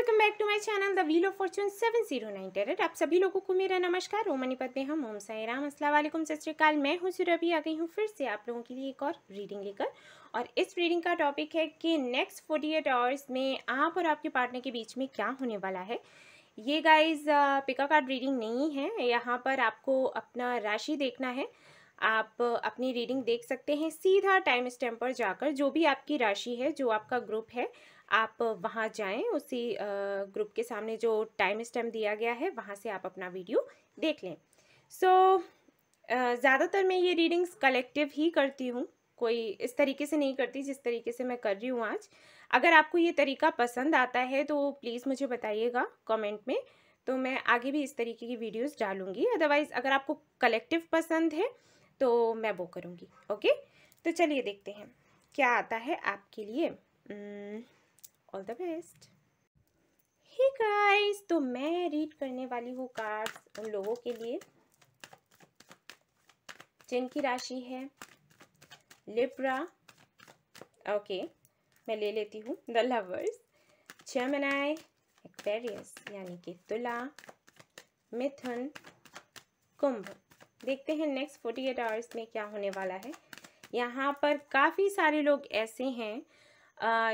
Welcome back to my channel the wheel of fortune seven zero nine tarot आप सभी लोगों को मेरा नमस्कार ओम में हम ओम साई राम असलम सत श्रीकाल मैं हूँ सुरभि आ गई हूँ फिर से आप लोगों के लिए एक और रीडिंग लेकर और इस रीडिंग का टॉपिक है कि नेक्स्ट फोर्टी एट आवर्स में आप और आपके पार्टनर के बीच में क्या होने वाला है ये गाइज पिका कार्ड रीडिंग नहीं है यहाँ पर आपको अपना राशि देखना है आप अपनी रीडिंग देख सकते हैं सीधा टाइम स्टैम्प पर जाकर जो भी आपकी राशि है जो आपका ग्रुप है आप वहाँ जाएं उसी ग्रुप के सामने जो टाइम स्टैम्प दिया गया है वहाँ से आप अपना वीडियो देख लें सो so, ज़्यादातर मैं ये रीडिंग्स कलेक्टिव ही करती हूँ कोई इस तरीके से नहीं करती जिस तरीके से मैं कर रही हूँ आज अगर आपको ये तरीका पसंद आता है तो प्लीज़ मुझे बताइएगा कमेंट में तो मैं आगे भी इस तरीके की वीडियोस डालूंगी अदरवाइज़ अगर आपको कलेक्टिव पसंद है तो मैं वो करूँगी ओके तो चलिए देखते हैं क्या आता है आपके लिए all the best hey guys तो मैं रीड करने वाली हूँ कार्ड उन लोगों के लिए जिनकी राशि है लिब्रा ओके okay, मैं ले लेती हूँ द लवर्स चमनाय एक्वेरियस यानी कि तुला मिथुन कुंभ देखते हैं नेक्स्ट 48 एट आवर्स में क्या होने वाला है यहाँ पर काफ़ी सारे लोग ऐसे हैं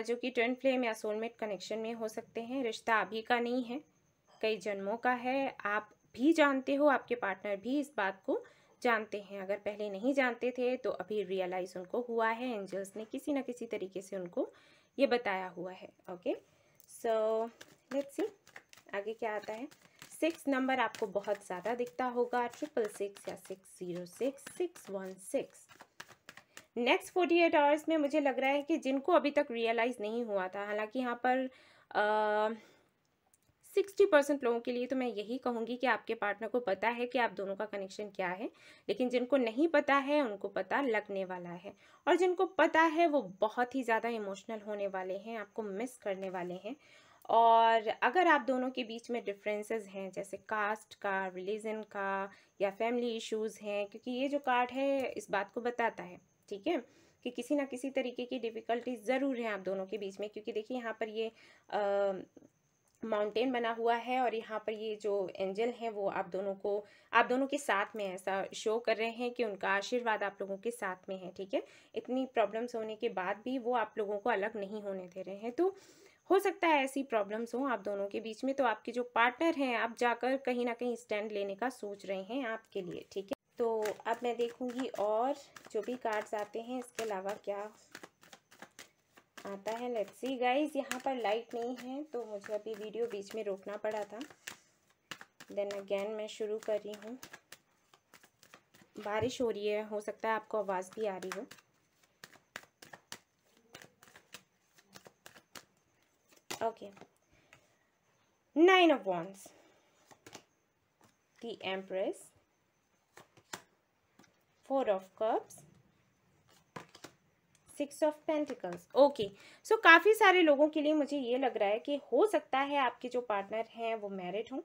जो कि ट्वेन फ्लेम या सोलमेट कनेक्शन में हो सकते हैं रिश्ता अभी का नहीं है कई जन्मों का है आप भी जानते हो आपके पार्टनर भी इस बात को जानते हैं अगर पहले नहीं जानते थे तो अभी रियलाइज उनको हुआ है एंजल्स ने किसी ना किसी तरीके से उनको ये बताया हुआ है ओके सो लेट्स सी आगे क्या आता है सिक्स नंबर आपको बहुत ज़्यादा दिखता होगा ट्रिपल सिक्स या six zero six six one six next forty eight hours में मुझे लग रहा है कि जिनको अभी तक रियलाइज़ नहीं हुआ था हालांकि यहाँ पर सिक्सटी परसेंट लोगों के लिए तो मैं यही कहूँगी कि आपके पार्टनर को पता है कि आप दोनों का कनेक्शन क्या है लेकिन जिनको नहीं पता है उनको पता लगने वाला है और जिनको पता है वो बहुत ही ज़्यादा इमोशनल होने वाले हैं आपको मिस करने वाले हैं और अगर आप दोनों के बीच में डिफरेंसेस हैं जैसे कास्ट का रिलीजन का या फैमिली इश्यूज़ हैं क्योंकि ये जो कार्ड है इस बात को बताता है ठीक है कि किसी ना किसी तरीके की डिफिकल्टीज ज़रूर है आप दोनों के बीच में क्योंकि देखिए यहाँ पर ये माउंटेन बना हुआ है और यहाँ पर ये जो एंजल हैं वो आप दोनों को आप दोनों के साथ में ऐसा शो कर रहे हैं कि उनका आशीर्वाद आप लोगों के साथ में है ठीक है इतनी प्रॉब्लम्स होने के बाद भी वो आप लोगों को अलग नहीं होने दे रहे हैं तो हो सकता है ऐसी प्रॉब्लम्स हों आप दोनों के बीच में तो आपके जो पार्टनर हैं आप जाकर कहीं ना कहीं स्टैंड लेने का सोच रहे हैं आपके लिए ठीक है तो अब मैं देखूंगी और जो भी कार्ड्स आते हैं इसके अलावा क्या आता है लेट्स सी गाइस यहाँ पर लाइट नहीं है तो मुझे अभी वीडियो बीच में रोकना पड़ा था देन अगेन मैं शुरू कर रही हूँ बारिश हो रही है हो सकता है आपको आवाज़ भी आ रही हो okay nine of wands the empress four of cups six of pentacles okay so काफ़ी सारे लोगों के लिए मुझे ये लग रहा है कि हो सकता है आपके जो पार्टनर हैं वो मैरिड हों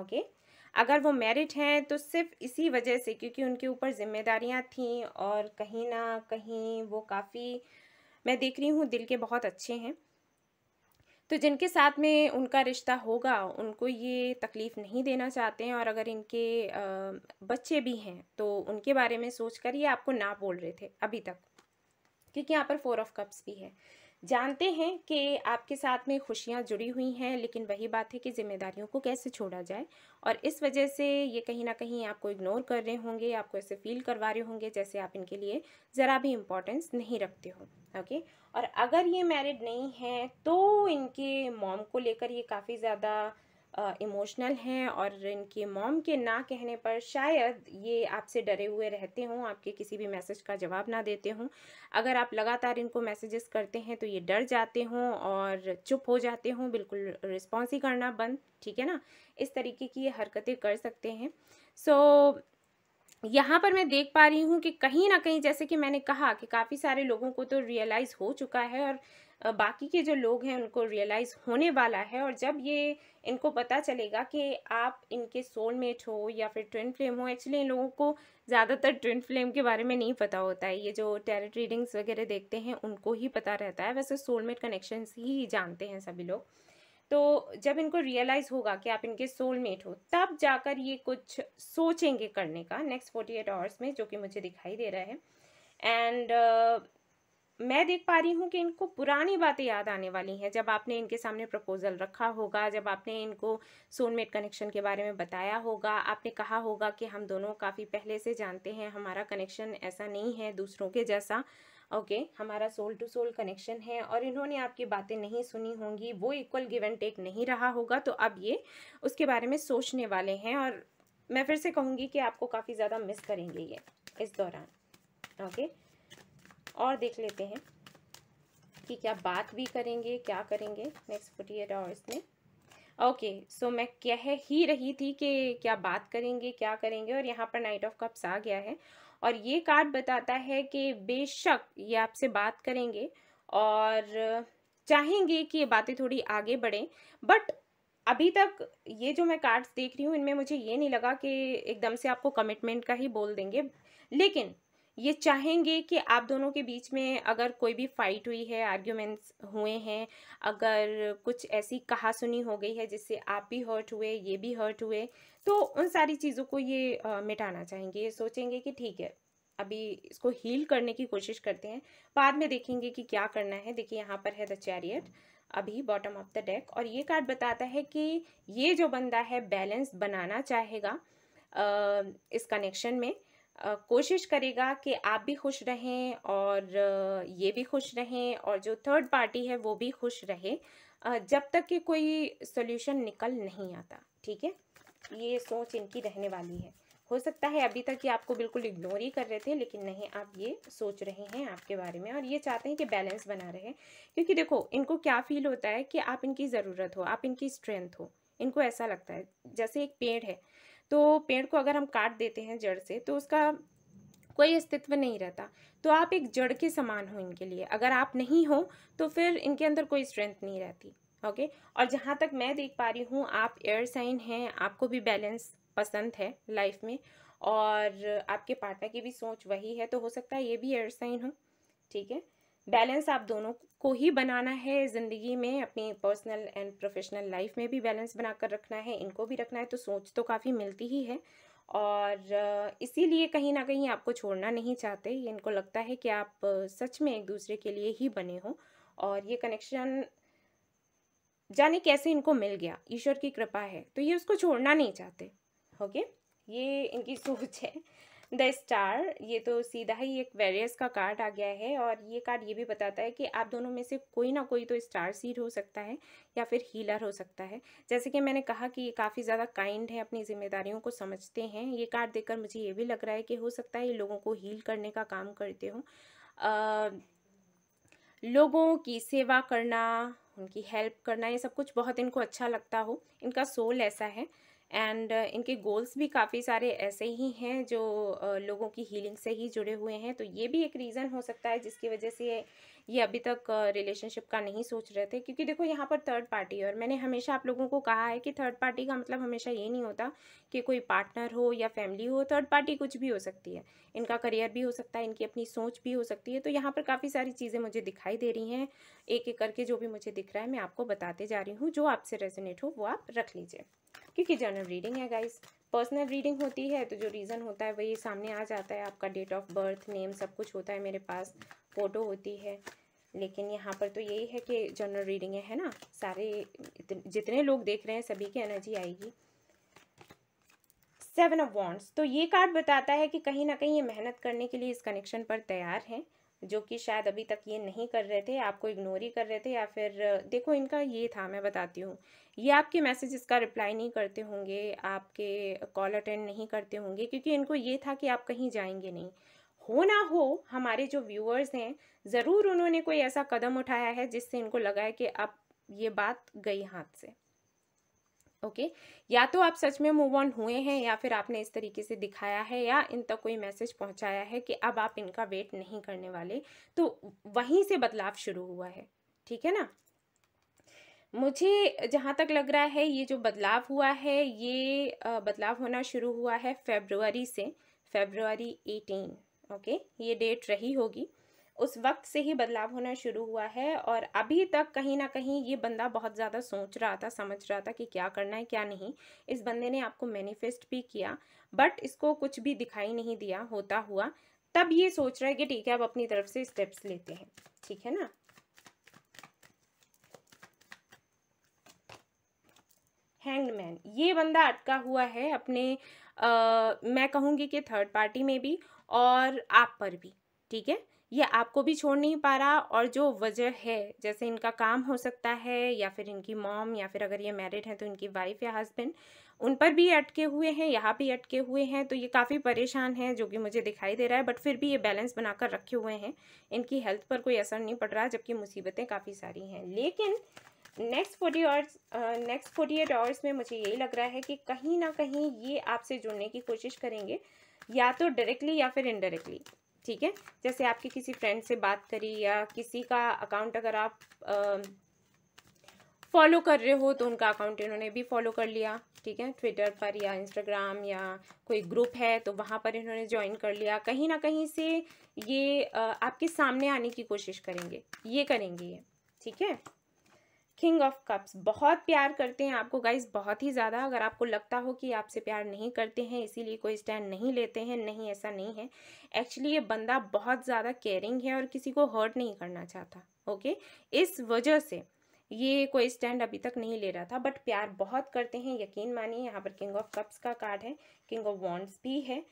ओके okay. अगर वो मैरिड हैं तो सिर्फ इसी वजह से क्योंकि उनके ऊपर जिम्मेदारियां थीं और कहीं ना कहीं वो काफ़ी मैं देख रही हूँ दिल के बहुत अच्छे हैं तो जिनके साथ में उनका रिश्ता होगा उनको ये तकलीफ़ नहीं देना चाहते हैं और अगर इनके बच्चे भी हैं तो उनके बारे में सोच कर ये आपको ना बोल रहे थे अभी तक क्योंकि यहाँ पर फोर ऑफ कप्स भी है जानते हैं कि आपके साथ में खुशियाँ जुड़ी हुई हैं लेकिन वही बात है कि जिम्मेदारियों को कैसे छोड़ा जाए और इस वजह से ये कहीं ना कहीं आपको इग्नोर कर रहे होंगे आपको ऐसे फील करवा रहे होंगे जैसे आप इनके लिए ज़रा भी इम्पोर्टेंस नहीं रखते हो ओके और अगर ये मैरिड नहीं है तो इनके मॉम को लेकर ये काफ़ी ज़्यादा इमोशनल हैं और इनके मॉम के ना कहने पर शायद ये आपसे डरे हुए रहते हों आपके किसी भी मैसेज का जवाब ना देते हों अगर आप लगातार इनको मैसेजेस करते हैं तो ये डर जाते हों और चुप हो जाते हों बिल्कुल रिस्पॉन्स ही करना बंद ठीक है ना इस तरीके की ये हरकतें कर सकते हैं सो so, यहाँ पर मैं देख पा रही हूँ कि कहीं ना कहीं जैसे कि मैंने कहा कि काफ़ी सारे लोगों को तो रियलाइज़ हो चुका है और बाकी के जो लोग हैं उनको रियलाइज़ होने वाला है और जब ये इनको पता चलेगा कि आप इनके सोलमेट हो या फिर ट्विन फ्लेम हो एक्चुअली इन लोगों को ज़्यादातर ट्विन फ्लेम के बारे में नहीं पता होता है ये जो टैरेट रीडिंग्स वगैरह देखते हैं उनको ही पता रहता है वैसे सोलमेट कनेक्शन ही जानते हैं सभी लोग तो जब इनको रियलाइज़ होगा कि आप इनके सोलमेट हो तब जाकर ये कुछ सोचेंगे करने का नेक्स्ट फोर्टी एट आवर्स में जो कि मुझे दिखाई दे रहा है एंड मैं देख पा रही हूँ कि इनको पुरानी बातें याद आने वाली हैं जब आपने इनके सामने प्रपोज़ल रखा होगा जब आपने इनको सोनमेट कनेक्शन के बारे में बताया होगा आपने कहा होगा कि हम दोनों काफ़ी पहले से जानते हैं हमारा कनेक्शन ऐसा नहीं है दूसरों के जैसा ओके okay, हमारा सोल टू सोल कनेक्शन है और इन्होंने आपकी बातें नहीं सुनी होंगी वो इक्वल गिव एंड टेक नहीं रहा होगा तो अब ये उसके बारे में सोचने वाले हैं और मैं फिर से कहूँगी कि आपको काफ़ी ज़्यादा मिस करेंगे ये इस दौरान ओके okay? और देख लेते हैं कि क्या बात भी करेंगे क्या करेंगे नेक्स्ट फुटिएट और इसमें ओके okay, सो so मैं कह ही रही थी कि क्या बात करेंगे क्या करेंगे और यहाँ पर नाइट ऑफ कप्स आ गया है और ये कार्ड बताता है कि बेशक ये आपसे बात करेंगे और चाहेंगे कि ये बातें थोड़ी आगे बढ़ें बट अभी तक ये जो मैं कार्ड्स देख रही हूँ इनमें मुझे ये नहीं लगा कि एकदम से आपको कमिटमेंट का ही बोल देंगे लेकिन ये चाहेंगे कि आप दोनों के बीच में अगर कोई भी फाइट हुई है आर्ग्यूमेंट्स हुए हैं अगर कुछ ऐसी कहा सुनी हो गई है जिससे आप भी हर्ट हुए ये भी हर्ट हुए तो उन सारी चीज़ों को ये आ, मिटाना चाहेंगे ये सोचेंगे कि ठीक है अभी इसको हील करने की कोशिश करते हैं बाद में देखेंगे कि क्या करना है देखिए यहाँ पर है द चैरियट अभी बॉटम ऑफ द डेक और ये कार्ड बताता है कि ये जो बंदा है बैलेंस बनाना चाहेगा आ, इस कनेक्शन में कोशिश करेगा कि आप भी खुश रहें और ये भी खुश रहें और जो थर्ड पार्टी है वो भी खुश रहे जब तक कि कोई सोल्यूशन निकल नहीं आता ठीक है ये सोच इनकी रहने वाली है हो सकता है अभी तक ये आपको बिल्कुल इग्नोर ही कर रहे थे लेकिन नहीं आप ये सोच रहे हैं आपके बारे में और ये चाहते हैं कि बैलेंस बना रहे क्योंकि देखो इनको क्या फील होता है कि आप इनकी ज़रूरत हो आप इनकी स्ट्रेंथ हो इनको ऐसा लगता है जैसे एक पेड़ है तो पेड़ को अगर हम काट देते हैं जड़ से तो उसका कोई अस्तित्व नहीं रहता तो आप एक जड़ के समान हो इनके लिए अगर आप नहीं हो तो फिर इनके अंदर कोई स्ट्रेंथ नहीं रहती ओके और जहाँ तक मैं देख पा रही हूँ आप एयर साइन हैं आपको भी बैलेंस पसंद है लाइफ में और आपके पार्टनर की भी सोच वही है तो हो सकता है ये भी एयर साइन हो ठीक है बैलेंस आप दोनों को ही बनाना है ज़िंदगी में अपनी पर्सनल एंड प्रोफेशनल लाइफ में भी बैलेंस बनाकर रखना है इनको भी रखना है तो सोच तो काफ़ी मिलती ही है और इसीलिए कहीं ना कहीं आपको छोड़ना नहीं चाहते ये इनको लगता है कि आप सच में एक दूसरे के लिए ही बने हो और ये कनेक्शन जाने कैसे इनको मिल गया ईश्वर की कृपा है तो ये उसको छोड़ना नहीं चाहते ओके ये इनकी सोच है द स्टार ये तो सीधा ही एक वेरियस का कार्ड आ गया है और ये कार्ड ये भी बताता है कि आप दोनों में से कोई ना कोई तो स्टार सीड हो सकता है या फिर हीलर हो सकता है जैसे कि मैंने कहा कि ये काफ़ी ज़्यादा काइंड है अपनी जिम्मेदारियों को समझते हैं ये कार्ड देखकर मुझे ये भी लग रहा है कि हो सकता है ये लोगों को हील करने का काम करते हों लोगों की सेवा करना उनकी हेल्प करना ये सब कुछ बहुत इनको अच्छा लगता हो इनका सोल ऐसा है एंड uh, इनके गोल्स भी काफ़ी सारे ऐसे ही हैं जो लोगों की हीलिंग से ही जुड़े हुए हैं तो ये भी एक रीज़न हो सकता है जिसकी वजह से ये अभी तक रिलेशनशिप का नहीं सोच रहे थे क्योंकि देखो यहाँ पर थर्ड पार्टी और मैंने हमेशा आप लोगों को कहा है कि थर्ड पार्टी का मतलब हमेशा ये नहीं होता कि कोई पार्टनर हो या फैमिली हो थर्ड पार्टी कुछ भी हो सकती है इनका करियर भी हो सकता है इनकी अपनी सोच भी हो सकती है तो यहाँ पर काफ़ी सारी चीज़ें मुझे दिखाई दे रही हैं एक एक करके जो भी मुझे दिख रहा है मैं आपको बताते जा रही हूँ जो आपसे रेजोनेट हो वो आप रख लीजिए क्योंकि जनरल रीडिंग है गाइस पर्सनल रीडिंग होती है तो जो रीज़न होता है वही सामने आ जाता है आपका डेट ऑफ बर्थ नेम सब कुछ होता है मेरे पास फ़ोटो होती है लेकिन यहाँ पर तो यही है कि जनरल रीडिंग है ना सारे जितने लोग देख रहे हैं सभी की एनर्जी आएगी सेवन ऑफ वॉन्ट्स तो ये कार्ड बताता है कि कहीं ना कहीं ये मेहनत करने के लिए इस कनेक्शन पर तैयार हैं जो कि शायद अभी तक ये नहीं कर रहे थे आपको इग्नोर ही कर रहे थे या फिर देखो इनका ये था मैं बताती हूँ ये आपके मैसेजेस का रिप्लाई नहीं करते होंगे आपके कॉल अटेंड नहीं करते होंगे क्योंकि इनको ये था कि आप कहीं जाएंगे नहीं हो ना हो हमारे जो व्यूअर्स हैं ज़रूर उन्होंने कोई ऐसा कदम उठाया है जिससे इनको लगा है कि अब ये बात गई हाथ से ओके okay? या तो आप सच में मूव ऑन हुए हैं या फिर आपने इस तरीके से दिखाया है या इन तक कोई मैसेज पहुंचाया है कि अब आप इनका वेट नहीं करने वाले तो वहीं से बदलाव शुरू हुआ है ठीक है ना मुझे जहाँ तक लग रहा है ये जो बदलाव हुआ है ये बदलाव होना शुरू हुआ है फेब्रुवरी से फेब्रुवरी एटीन ओके ये डेट रही होगी उस वक्त से ही बदलाव होना शुरू हुआ है और अभी तक कहीं ना कहीं ये बंदा बहुत ज़्यादा सोच रहा था समझ रहा था कि क्या करना है क्या नहीं इस बंदे ने आपको मैनिफेस्ट भी किया बट इसको कुछ भी दिखाई नहीं दिया होता हुआ तब ये सोच रहा है कि ठीक है अब अपनी तरफ से स्टेप्स लेते हैं ठीक है ना हैंगमैन ये बंदा अटका हुआ है अपने आ, मैं कहूँगी कि थर्ड पार्टी में भी और आप पर भी ठीक है ये आपको भी छोड़ नहीं पा रहा और जो वजह है जैसे इनका काम हो सकता है या फिर इनकी मॉम या फिर अगर ये मैरिड हैं तो इनकी वाइफ या हस्बैंड उन पर भी अटके हुए हैं यहाँ भी अटके हुए हैं तो ये काफ़ी परेशान हैं जो कि मुझे दिखाई दे रहा है बट फिर भी ये बैलेंस बनाकर रखे हुए हैं इनकी हेल्थ पर कोई असर नहीं पड़ रहा जबकि मुसीबतें काफ़ी सारी हैं लेकिन next forty hours next forty eight hours में मुझे यही लग रहा है कि कहीं ना कहीं ये आपसे जुड़ने की कोशिश करेंगे या तो डायरेक्टली या फिर इनडायरेक्टली ठीक है जैसे आपके किसी फ्रेंड से बात करी या किसी का अकाउंट अगर आप फॉलो कर रहे हो तो उनका अकाउंट इन्होंने भी फॉलो कर लिया ठीक है ट्विटर पर या इंस्टाग्राम या कोई ग्रुप है तो वहाँ पर इन्होंने ज्वाइन कर लिया कहीं ना कहीं से ये आपके सामने आने की कोशिश करेंगे ये करेंगे ये ठीक है किंग ऑफ कप्स बहुत प्यार करते हैं आपको गाइज बहुत ही ज़्यादा अगर आपको लगता हो कि आपसे प्यार नहीं करते हैं इसीलिए कोई स्टैंड नहीं लेते हैं नहीं ऐसा नहीं है एक्चुअली ये बंदा बहुत ज़्यादा केयरिंग है और किसी को हर्ट नहीं करना चाहता ओके इस वजह से ये कोई स्टैंड अभी तक नहीं ले रहा था बट प्यार बहुत करते हैं यकीन मानिए यहाँ पर किंग ऑफ कप्स का कार्ड है किंग ऑफ वॉन्ट्स भी है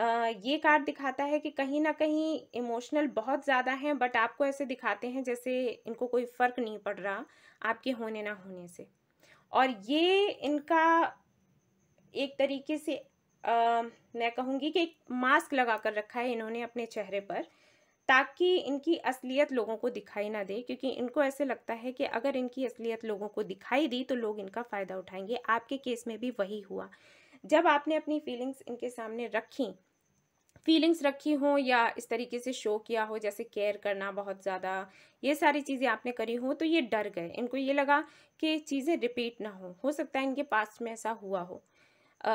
ये कार्ड दिखाता है कि कहीं ना कहीं इमोशनल बहुत ज़्यादा हैं बट आपको ऐसे दिखाते हैं जैसे इनको कोई फ़र्क नहीं पड़ रहा आपके होने ना होने से और ये इनका एक तरीके से आ, मैं कहूँगी कि एक मास्क लगा कर रखा है इन्होंने अपने चेहरे पर ताकि इनकी असलियत लोगों को दिखाई ना दे क्योंकि इनको ऐसे लगता है कि अगर इनकी असलियत लोगों को दिखाई दी तो लोग इनका फ़ायदा उठाएंगे आपके केस में भी वही हुआ जब आपने अपनी फीलिंग्स इनके सामने रखी फीलिंग्स रखी हों या इस तरीके से शो किया हो जैसे केयर करना बहुत ज़्यादा ये सारी चीज़ें आपने करी हो तो ये डर गए इनको ये लगा कि चीज़ें रिपीट ना हो हो सकता है इनके पास्ट में ऐसा हुआ हो आ,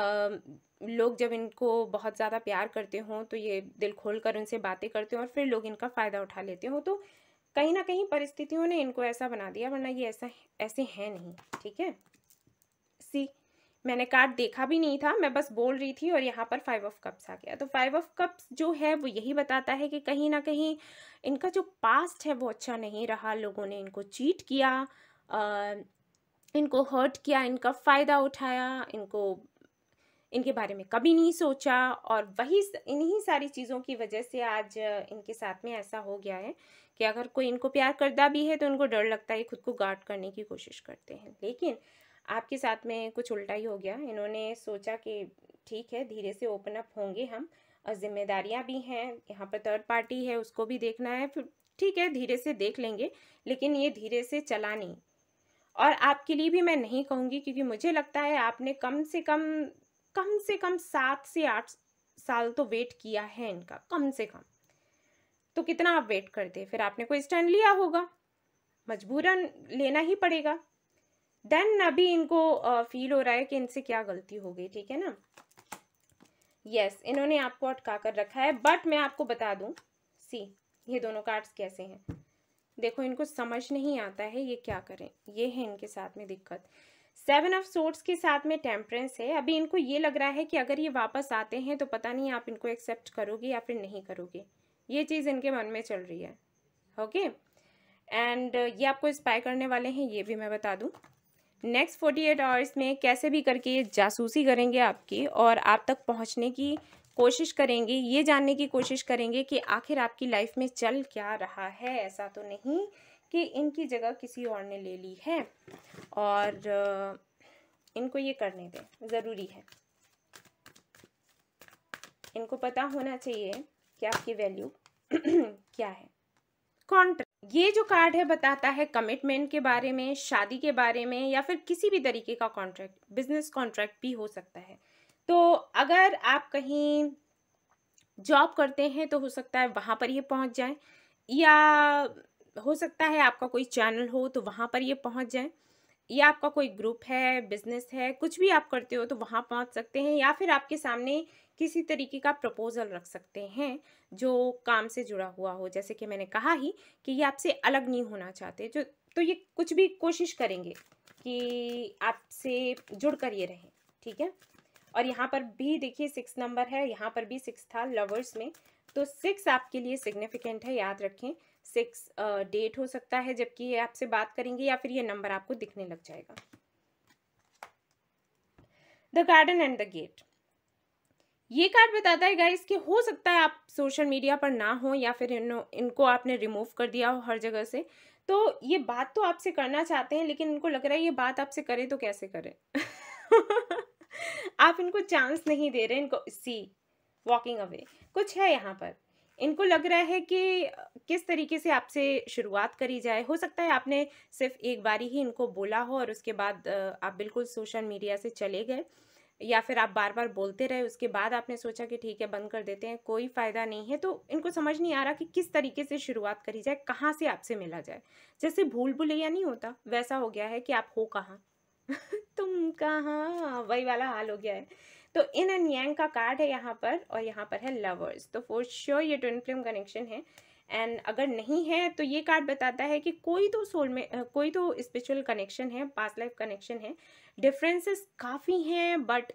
लोग जब इनको बहुत ज़्यादा प्यार करते हों तो ये दिल खोल कर उनसे बातें करते हों और फिर लोग इनका फ़ायदा उठा लेते हों तो कहीं ना कहीं परिस्थितियों ने इनको ऐसा बना दिया वरना ये ऐसा ऐसे हैं नहीं ठीक है सी मैंने कार्ड देखा भी नहीं था मैं बस बोल रही थी और यहाँ पर फाइव ऑफ कप्स आ गया तो फाइव ऑफ कप्स जो है वो यही बताता है कि कहीं ना कहीं इनका जो पास्ट है वो अच्छा नहीं रहा लोगों ने इनको चीट किया आ, इनको हर्ट किया इनका फ़ायदा उठाया इनको इनके बारे में कभी नहीं सोचा और वही इन्हीं सारी चीज़ों की वजह से आज इनके साथ में ऐसा हो गया है कि अगर कोई इनको प्यार करता भी है तो इनको डर लगता है खुद को गार्ड करने की कोशिश करते हैं लेकिन आपके साथ में कुछ उल्टा ही हो गया इन्होंने सोचा कि ठीक है धीरे से ओपन अप होंगे हम और जिम्मेदारियाँ भी हैं यहाँ पर थर्ड पार्टी है उसको भी देखना है फिर ठीक है धीरे से देख लेंगे लेकिन ये धीरे से चला नहीं और आपके लिए भी मैं नहीं कहूँगी क्योंकि मुझे लगता है आपने कम से कम कम से कम सात से आठ साल तो वेट किया है इनका कम से कम तो कितना आप वेट करते फिर आपने कोई स्टैंड लिया होगा मजबूरन लेना ही पड़ेगा देन अभी इनको फील हो रहा है कि इनसे क्या गलती हो गई ठीक है ना यस yes, इन्होंने आपको अटका कर रखा है बट मैं आपको बता दूं सी ये दोनों कार्ड्स कैसे हैं देखो इनको समझ नहीं आता है ये क्या करें ये है इनके साथ में दिक्कत सेवन ऑफ सोर्ट्स के साथ में टेम्परेंस है अभी इनको ये लग रहा है कि अगर ये वापस आते हैं तो पता नहीं आप इनको एक्सेप्ट करोगे या फिर नहीं करोगे ये चीज़ इनके मन में चल रही है ओके okay? एंड ये आपको स्पाई करने वाले हैं ये भी मैं बता दूँ नेक्स्ट फोर्टी एट आवर्स में कैसे भी करके ये जासूसी करेंगे आपकी और आप तक पहुंचने की कोशिश करेंगे ये जानने की कोशिश करेंगे कि आखिर आपकी लाइफ में चल क्या रहा है ऐसा तो नहीं कि इनकी जगह किसी और ने ले ली है और इनको ये करने दें ज़रूरी है इनको पता होना चाहिए कि आपकी वैल्यू क्या है कॉन्ट्रैक्ट ये जो कार्ड है बताता है कमिटमेंट के बारे में शादी के बारे में या फिर किसी भी तरीके का कॉन्ट्रैक्ट बिजनेस कॉन्ट्रैक्ट भी हो सकता है तो अगर आप कहीं जॉब करते हैं तो हो सकता है वहाँ पर ये पहुँच जाए या हो सकता है आपका कोई चैनल हो तो वहाँ पर ये पहुँच जाए या आपका कोई ग्रुप है बिजनेस है कुछ भी आप करते हो तो वहाँ पहुँच सकते हैं या फिर आपके सामने किसी तरीके का प्रपोज़ल रख सकते हैं जो काम से जुड़ा हुआ हो जैसे कि मैंने कहा ही कि ये आपसे अलग नहीं होना चाहते जो तो ये कुछ भी कोशिश करेंगे कि आपसे जुड़ कर ये रहें ठीक है और यहाँ पर भी देखिए सिक्स नंबर है यहाँ पर भी सिक्स था लवर्स में तो सिक्स आपके लिए सिग्निफिकेंट है याद रखें सिक्स डेट हो सकता है जबकि ये आपसे बात करेंगे या फिर ये नंबर आपको दिखने लग जाएगा the garden and the gate ये कार्ड बताता है गाइस कि हो सकता है आप सोशल मीडिया पर ना हो या फिर इन, इनको आपने रिमूव कर दिया हो हर जगह से तो ये बात तो आपसे करना चाहते हैं लेकिन इनको लग रहा है ये बात आपसे करें तो कैसे करें आप इनको चांस नहीं दे रहे इनको सी वॉकिंग अवे कुछ है यहाँ पर इनको लग रहा है कि किस तरीके से आपसे शुरुआत करी जाए हो सकता है आपने सिर्फ एक बारी ही इनको बोला हो और उसके बाद आप बिल्कुल सोशल मीडिया से चले गए या फिर आप बार बार बोलते रहे उसके बाद आपने सोचा कि ठीक है बंद कर देते हैं कोई फ़ायदा नहीं है तो इनको समझ नहीं आ रहा कि किस तरीके से शुरुआत करी जाए कहाँ से आपसे मिला जाए जैसे भूल भुलैया नहीं होता वैसा हो गया है कि आप हो कहाँ तुम कहाँ वही वाला हाल हो गया है तो इन एंड यंग का कार्ड है यहाँ पर और यहाँ पर है लवर्स तो फॉर श्योर ये ट्विन फ्लेम कनेक्शन है एंड अगर नहीं है तो ये कार्ड बताता है कि कोई तो सोल में कोई तो स्पिरिचुअल कनेक्शन है पास्ट लाइफ कनेक्शन है डिफरेंसेस काफ़ी हैं बट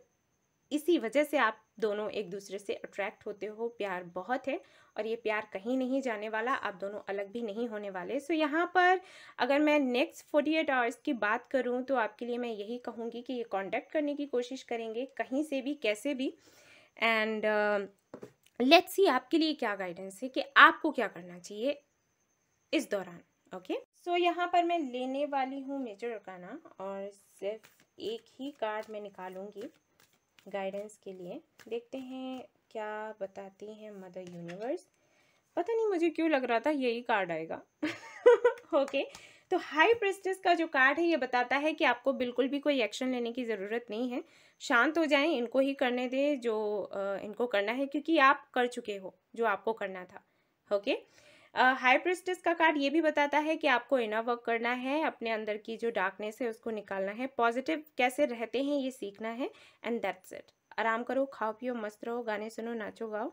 इसी वजह से आप दोनों एक दूसरे से अट्रैक्ट होते हो प्यार बहुत है और ये प्यार कहीं नहीं जाने वाला आप दोनों अलग भी नहीं होने वाले सो यहाँ पर अगर मैं नेक्स्ट फोर्टी एट आवर्स की बात करूँ तो आपके लिए मैं यही कहूँगी कि ये कॉन्टैक्ट करने की कोशिश करेंगे कहीं से भी कैसे भी एंड लेट्स सी आपके लिए क्या गाइडेंस है कि आपको क्या करना चाहिए इस दौरान ओके okay? सो so, यहाँ पर मैं लेने वाली हूँ मेजर काना और सिर्फ एक ही कार्ड मैं निकालूंगी गाइडेंस के लिए देखते हैं क्या बताती हैं मदर यूनिवर्स पता नहीं मुझे क्यों लग रहा था यही कार्ड आएगा ओके okay. तो हाई प्रेस्टिस का जो कार्ड है ये बताता है कि आपको बिल्कुल भी कोई एक्शन लेने की ज़रूरत नहीं है शांत हो जाएं इनको ही करने दें जो इनको करना है क्योंकि आप कर चुके हो जो आपको करना था ओके हाई प्रेस्टिस का कार्ड ये भी बताता है कि आपको इना वर्क करना है अपने अंदर की जो डार्कनेस है उसको निकालना है पॉजिटिव कैसे रहते हैं ये सीखना है एंड दैट्स इट आराम करो खाओ पियो मस्त रहो गाने सुनो नाचो गाओ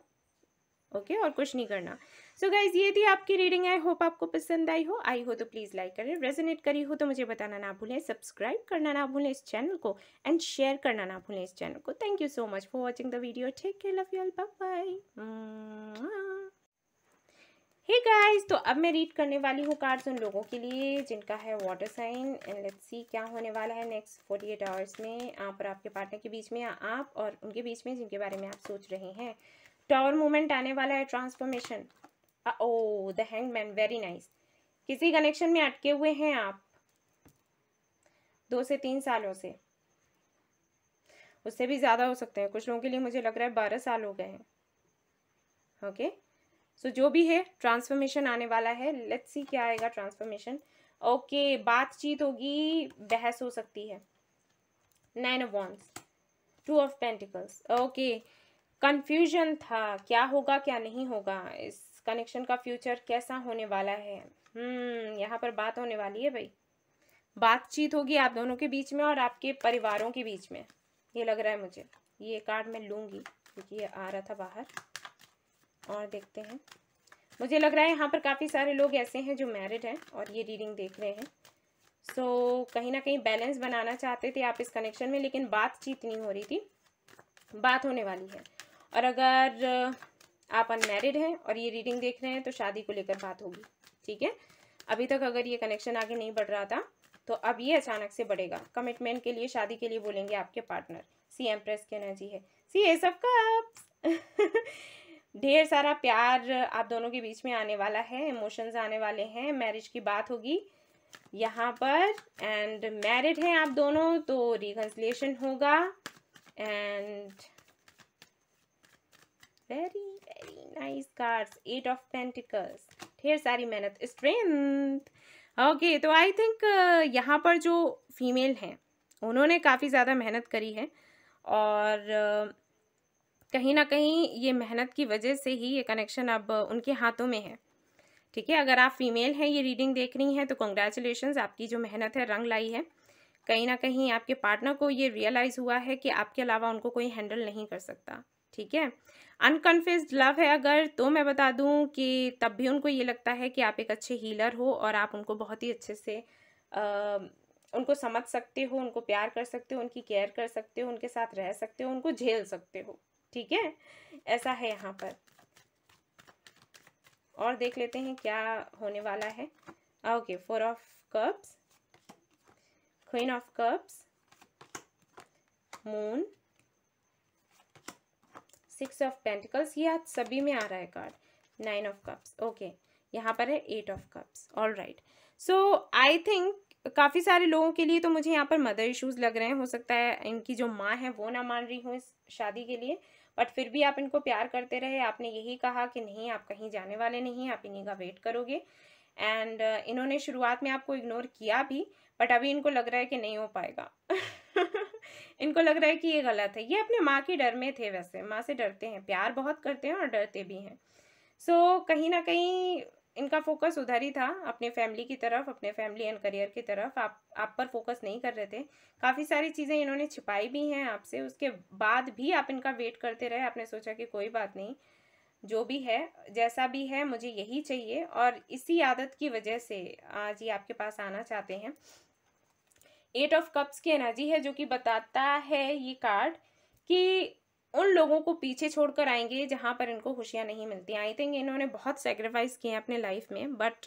ओके okay? और कुछ नहीं करना सो so गाइज ये थी आपकी रीडिंग आई होप आपको पसंद आई हो आई हो तो प्लीज़ लाइक करें रेजोनेट करी हो तो मुझे बताना ना भूलें सब्सक्राइब करना ना भूलें इस चैनल को एंड शेयर करना ना भूलें इस चैनल को thank you so much for watching the video take care love you all bye hey hey guys तो अब मैं रीड करने वाली हूँ कार्ड्स उन लोगों के लिए जिनका है water sign and let's see क्या होने वाला है नेक्स्ट फोर्टी एट आवर्स में आप और आपके पार्टनर के बीच में या आप और उनके बीच में जिनके बारे में आप सोच रहे हैं टावर मूवमेंट आने वाला है transformation oh the man very nice किसी कनेक्शन में अटके हुए हैं आप दो से तीन सालों से उससे भी ज़्यादा हो सकते हैं कुछ लोगों के लिए मुझे लग रहा है बारह साल हो गए हैं ओके okay? सो so, जो भी है ट्रांसफॉर्मेशन आने वाला है लेट्स सी क्या आएगा ट्रांसफॉर्मेशन ओके okay, बातचीत होगी बहस हो सकती है nine of wands two of pentacles okay confusion था क्या होगा क्या नहीं होगा इस कनेक्शन का फ्यूचर कैसा होने वाला है हम्म यहाँ पर बात होने वाली है भाई बातचीत होगी आप दोनों के बीच में और आपके परिवारों के बीच में ये लग रहा है मुझे ये कार्ड मैं लूँगी क्योंकि ये आ रहा था बाहर और देखते हैं मुझे लग रहा है यहाँ पर काफ़ी सारे लोग ऐसे हैं जो मैरिड हैं और ये रीडिंग देख रहे हैं सो so, कहीं ना कहीं बैलेंस बनाना चाहते थे आप इस कनेक्शन में लेकिन बातचीत नहीं हो रही थी बात होने वाली है और अगर आप अनमेरिड हैं और ये रीडिंग देख रहे हैं तो शादी को लेकर बात होगी ठीक है अभी तक अगर ये कनेक्शन आगे नहीं बढ़ रहा था तो अब ये अचानक से बढ़ेगा कमिटमेंट के लिए शादी के लिए बोलेंगे आपके पार्टनर सी एम्प्रेस की एनर्जी है सी एस ऑफ कप्स ढेर सारा प्यार आप दोनों के बीच में आने वाला है इमोशंस आने वाले हैं मैरिज की बात होगी यहाँ पर एंड मैरिड हैं आप दोनों तो रिकन्सलेशन होगा and very very nice cards eight of pentacles ढेर सारी मेहनत स्ट्रेंथ ओके okay, तो आई थिंक uh, यहाँ पर जो फीमेल हैं उन्होंने काफ़ी ज़्यादा मेहनत करी है और uh, कहीं ना कहीं ये मेहनत की वजह से ही ये कनेक्शन अब उनके हाथों में है ठीक है अगर आप फीमेल हैं ये रीडिंग देख रही हैं तो कॉन्ग्रेचुलेशन आपकी जो मेहनत है रंग लाई है कहीं ना कहीं आपके पार्टनर को ये रियलाइज़ हुआ है कि आपके अलावा उनको कोई हैंडल नहीं कर सकता ठीक है अनकन्फ्यूज़ लव है अगर तो मैं बता दूं कि तब भी उनको ये लगता है कि आप एक अच्छे हीलर हो और आप उनको बहुत ही अच्छे से आ, उनको समझ सकते हो उनको प्यार कर सकते हो उनकी केयर कर सकते हो उनके साथ रह सकते हो उनको झेल सकते हो ठीक है ऐसा है यहाँ पर और देख लेते हैं क्या होने वाला है okay four of cups queen of cups moon six of pentacles ये आज सभी में आ रहा है card nine of cups okay यहाँ पर है eight of cups all right so I think काफ़ी सारे लोगों के लिए तो मुझे यहाँ पर मदर इश्यूज लग रहे हैं हो सकता है इनकी जो माँ है वो ना मान रही हूँ इस शादी के लिए बट फिर भी आप इनको प्यार करते रहे आपने यही कहा कि नहीं आप कहीं जाने वाले नहीं आप इन्हीं का वेट करोगे एंड uh, इन्होंने शुरुआत में आपको इग्नोर किया भी बट अभी इनको लग रहा है कि नहीं हो पाएगा इनको लग रहा है कि ये गलत है ये अपने माँ के डर में थे वैसे माँ से डरते हैं प्यार बहुत करते हैं और डरते भी हैं सो so, कहीं ना कहीं इनका फोकस उधर ही था अपने फैमिली की तरफ अपने फैमिली एंड करियर की तरफ आप आप पर फोकस नहीं कर रहे थे काफ़ी सारी चीज़ें इन्होंने छिपाई भी हैं आपसे उसके बाद भी आप इनका वेट करते रहे आपने सोचा कि कोई बात नहीं जो भी है जैसा भी है मुझे यही चाहिए और इसी आदत की वजह से आज ये आपके पास आना चाहते हैं एट ऑफ कप्स की एनर्जी है जो कि बताता है ये कार्ड कि उन लोगों को पीछे छोड़कर आएंगे जहाँ पर इनको खुशियाँ नहीं मिलती आई थिंक इन्होंने बहुत सेक्रीफाइस किए हैं अपने लाइफ में बट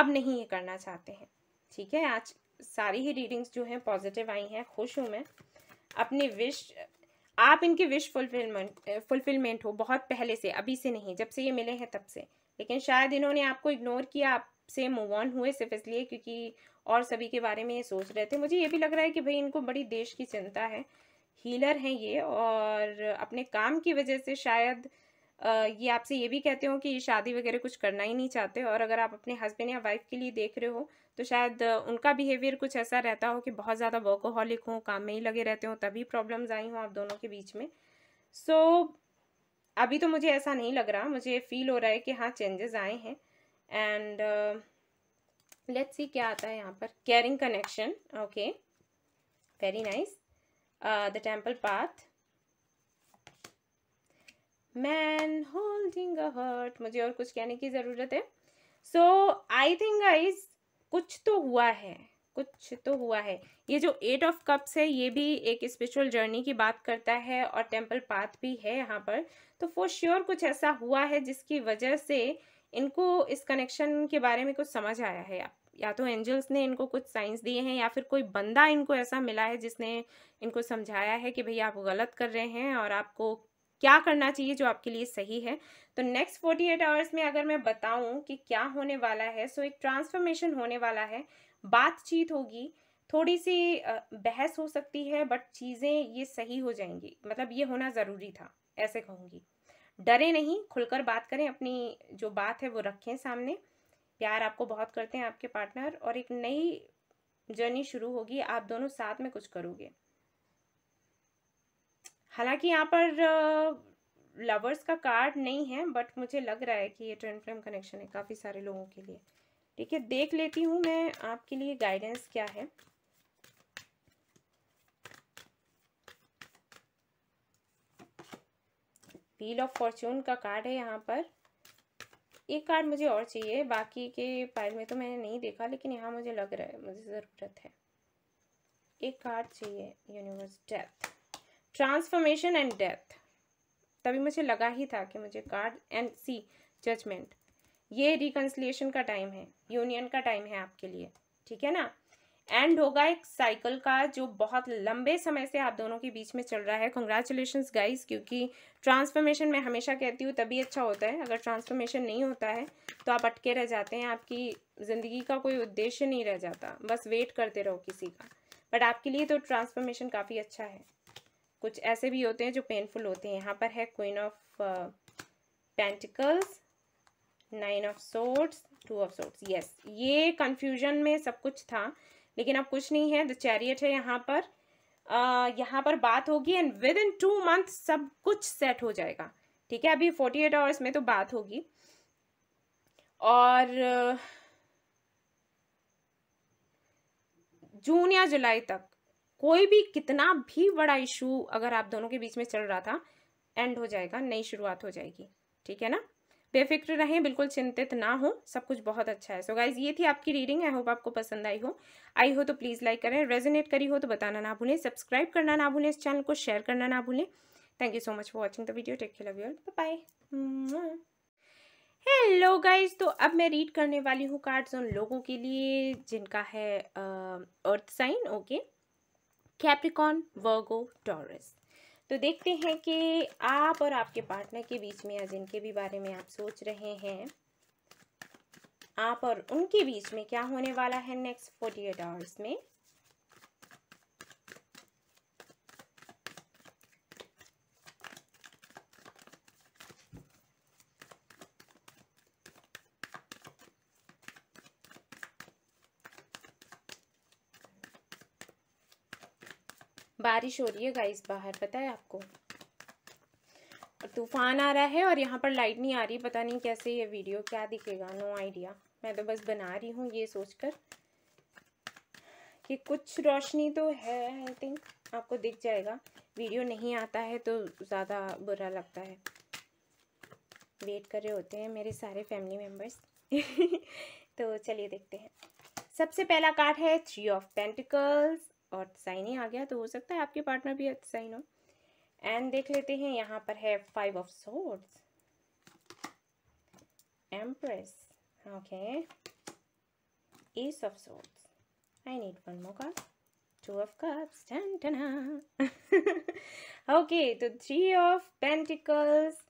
अब नहीं ये करना चाहते हैं ठीक है आज सारी ही रीडिंग्स जो हैं पॉजिटिव आई हैं खुश हूँ मैं अपनी विश आप इनकी विश फुलफिलमेंट फुलफिलमेंट हो बहुत पहले से अभी से नहीं जब से ये मिले हैं तब से लेकिन शायद इन्होंने आपको इग्नोर किया आपसे मूव ऑन हुए सिर्फ इसलिए क्योंकि और सभी के बारे में ये सोच रहे थे मुझे ये भी लग रहा है कि भाई इनको बड़ी देश की चिंता है हीलर हैं ये और अपने काम की वजह से शायद ये आपसे ये भी कहते हो कि ये शादी वगैरह कुछ करना ही नहीं चाहते और अगर आप अपने हस्बैंड या वाइफ के लिए देख रहे हो तो शायद उनका बिहेवियर कुछ ऐसा रहता हो कि बहुत ज़्यादा वर्कोहॉलिक हों काम में ही लगे रहते हों तभी प्रॉब्लम्स आई हों आप दोनों के बीच में सो so, अभी तो मुझे ऐसा नहीं लग रहा मुझे फील हो रहा है कि हाँ चेंजेस आए हैं एंड लेट्स सी क्या आता है यहाँ पर caring connection okay very nice uh, the temple path man holding a heart मुझे और कुछ कहने की ज़रूरत है सो आई थिंक guys कुछ तो हुआ है कुछ तो हुआ है ये जो एट ऑफ कप्स है ये भी एक स्पिरिचुअल जर्नी की बात करता है और टेम्पल पाथ भी है यहाँ पर तो फॉर श्योर sure कुछ ऐसा हुआ है जिसकी वजह से इनको इस कनेक्शन के बारे में कुछ समझ आया है आप या तो एंजल्स ने इनको कुछ साइंस दिए हैं या फिर कोई बंदा इनको ऐसा मिला है जिसने इनको समझाया है कि भैया आप गलत कर रहे हैं और आपको क्या करना चाहिए जो आपके लिए सही है तो नेक्स्ट फोर्टी एट आवर्स में अगर मैं बताऊं कि क्या होने वाला है सो एक ट्रांसफॉर्मेशन होने वाला है बातचीत होगी थोड़ी सी बहस हो सकती है बट चीज़ें ये सही हो जाएंगी मतलब ये होना ज़रूरी था ऐसे कहूँगी डरे नहीं खुलकर बात करें अपनी जो बात है वो रखें सामने प्यार आपको बहुत करते हैं आपके पार्टनर और एक नई जर्नी शुरू होगी आप दोनों साथ में कुछ करोगे हालांकि यहाँ पर लवर्स का कार्ड नहीं है बट मुझे लग रहा है कि ये ट्रेंड फ्रेम कनेक्शन है काफ़ी सारे लोगों के लिए ठीक है देख लेती हूँ मैं आपके लिए गाइडेंस क्या है व्हील ऑफ फॉर्च्यून का कार्ड है यहाँ पर एक कार्ड मुझे और चाहिए बाकी के पाइल में तो मैंने नहीं देखा लेकिन यहाँ मुझे लग रहा है मुझे ज़रूरत है एक कार्ड चाहिए universe death transformation and death तभी मुझे लगा ही था कि मुझे कार्ड एंड सी जजमेंट ये रिकन्सलिएशन का टाइम है यूनियन का टाइम है आपके लिए ठीक है ना एंड होगा एक साइकिल का जो बहुत लंबे समय से आप दोनों के बीच में चल रहा है कंग्रेचुलेशन गाइस क्योंकि ट्रांसफॉर्मेशन मैं हमेशा कहती हूँ तभी अच्छा होता है अगर ट्रांसफॉर्मेशन नहीं होता है तो आप अटके रह जाते हैं आपकी ज़िंदगी का कोई उद्देश्य नहीं रह जाता बस वेट करते रहो किसी का बट आपके लिए तो ट्रांसफॉर्मेशन काफ़ी अच्छा है कुछ ऐसे भी होते हैं जो पेनफुल होते हैं यहाँ पर है queen of pentacles nine of swords two of swords yes ये कन्फ्यूजन में सब कुछ था लेकिन अब कुछ नहीं है द चैरियट है यहाँ पर uh, यहाँ पर बात होगी and within two month सब कुछ सेट हो जाएगा ठीक है अभी फोर्टी एट आवर्स में तो बात होगी और जून या जुलाई तक कोई भी कितना भी बड़ा इशू अगर आप दोनों के बीच में चल रहा था एंड हो जाएगा नई शुरुआत हो जाएगी ठीक है ना बेफिक्र रहें बिल्कुल चिंतित ना हो सब कुछ बहुत अच्छा है सो so गाइज ये थी आपकी रीडिंग आई होप आपको पसंद आई हो आई हो तो प्लीज़ लाइक करें रेजोनेट करी हो तो बताना ना भूलें सब्सक्राइब करना ना भूलें इस चैनल को शेयर करना ना भूलें thank you so much for watching the video take love you bye hello guys तो अब मैं रीड करने वाली हूँ कार्ड्स उन लोगों के लिए जिनका है earth sign okay Capricorn Virgo Taurus तो देखते हैं कि आप और आपके पार्टनर के बीच में या जिनके भी बारे में आप सोच रहे हैं आप और उनके बीच में क्या होने वाला है नेक्स्ट फोर्टी एट आवर्स में बारिश हो रही है गाइस बाहर पता है आपको तूफान आ रहा है और यहाँ पर लाइट नहीं आ रही पता नहीं कैसे ये वीडियो क्या दिखेगा नो आइडिया मैं तो बस बना रही हूँ ये सोचकर कि कुछ रोशनी तो है आई थिंक आपको दिख जाएगा वीडियो नहीं आता है तो ज़्यादा बुरा लगता है वेट कर रहे होते हैं मेरे सारे फैमिली मेम्बर्स तो चलिए देखते हैं सबसे पहला कार्ड है थ्री ऑफ पेंटिकल्स और साइन ही आ गया तो हो सकता है आपके पार्टनर भी अर्थ साइन हो एंड देख लेते हैं यहाँ पर है five of swords empress okay ace of swords I need one more card two of cups okay तो three of pentacles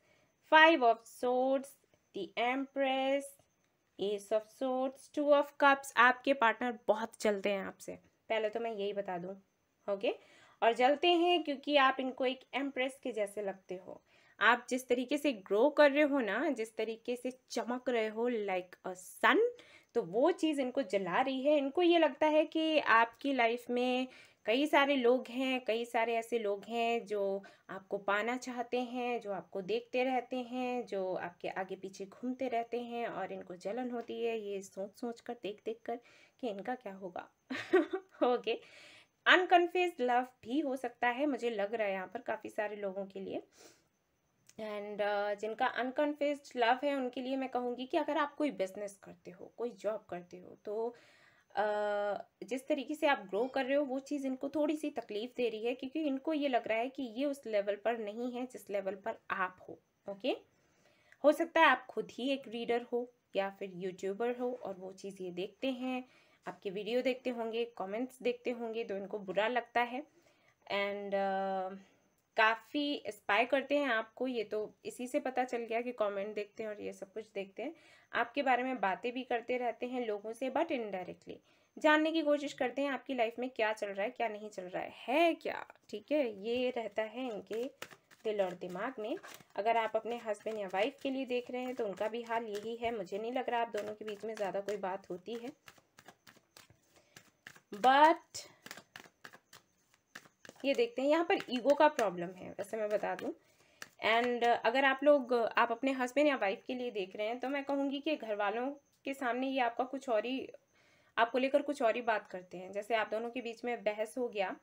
five of swords the empress ace of swords two of cups आपके partner बहुत चलते हैं आपसे पहले तो मैं यही बता दूँ ओके और जलते हैं क्योंकि आप इनको एक एम्प्रेस के जैसे लगते हो आप जिस तरीके से ग्रो कर रहे हो ना जिस तरीके से चमक रहे हो लाइक अ सन तो वो चीज़ इनको जला रही है इनको ये लगता है कि आपकी लाइफ में कई सारे लोग हैं कई सारे ऐसे लोग हैं जो आपको पाना चाहते हैं जो आपको देखते रहते हैं जो आपके आगे पीछे घूमते रहते हैं और इनको जलन होती है ये सोच सोच कर देख देख कर कि इनका क्या होगा ओके अनकन्फ्यूज लव भी हो सकता है मुझे लग रहा है यहाँ पर काफ़ी सारे लोगों के लिए एंड uh, जिनका अनकन्फ्यूज लव है उनके लिए मैं कहूँगी कि अगर आप कोई बिजनेस करते हो कोई जॉब करते हो तो uh, जिस तरीके से आप ग्रो कर रहे हो वो चीज़ इनको थोड़ी सी तकलीफ़ दे रही है क्योंकि इनको ये लग रहा है कि ये उस लेवल पर नहीं है जिस लेवल पर आप हो ओके हो सकता है आप खुद ही एक रीडर हो या फिर यूट्यूबर हो और वो चीज़ ये देखते हैं आपके वीडियो देखते होंगे कमेंट्स देखते होंगे तो इनको बुरा लगता है एंड uh, काफ़ी स्पाई करते हैं आपको ये तो इसी से पता चल गया कि कमेंट देखते हैं और ये सब कुछ देखते हैं आपके बारे में बातें भी करते रहते हैं लोगों से बट इनडायरेक्टली जानने की कोशिश करते हैं आपकी लाइफ में क्या चल रहा है क्या नहीं चल रहा है है क्या ठीक है ये रहता है इनके दिल और दिमाग में अगर आप अपने हस्बैंड या वाइफ के लिए देख रहे हैं तो उनका भी हाल यही है मुझे नहीं लग रहा आप दोनों के बीच में ज़्यादा कोई बात होती है बट ये देखते हैं यहाँ पर ईगो का प्रॉब्लम है वैसे मैं बता दूँ एंड अगर आप लोग आप अपने हस्बैंड या वाइफ के लिए देख रहे हैं तो मैं कहूँगी कि घर वालों के सामने ये आपका कुछ और ही आपको लेकर कुछ और ही बात करते हैं जैसे आप दोनों के बीच में बहस हो गया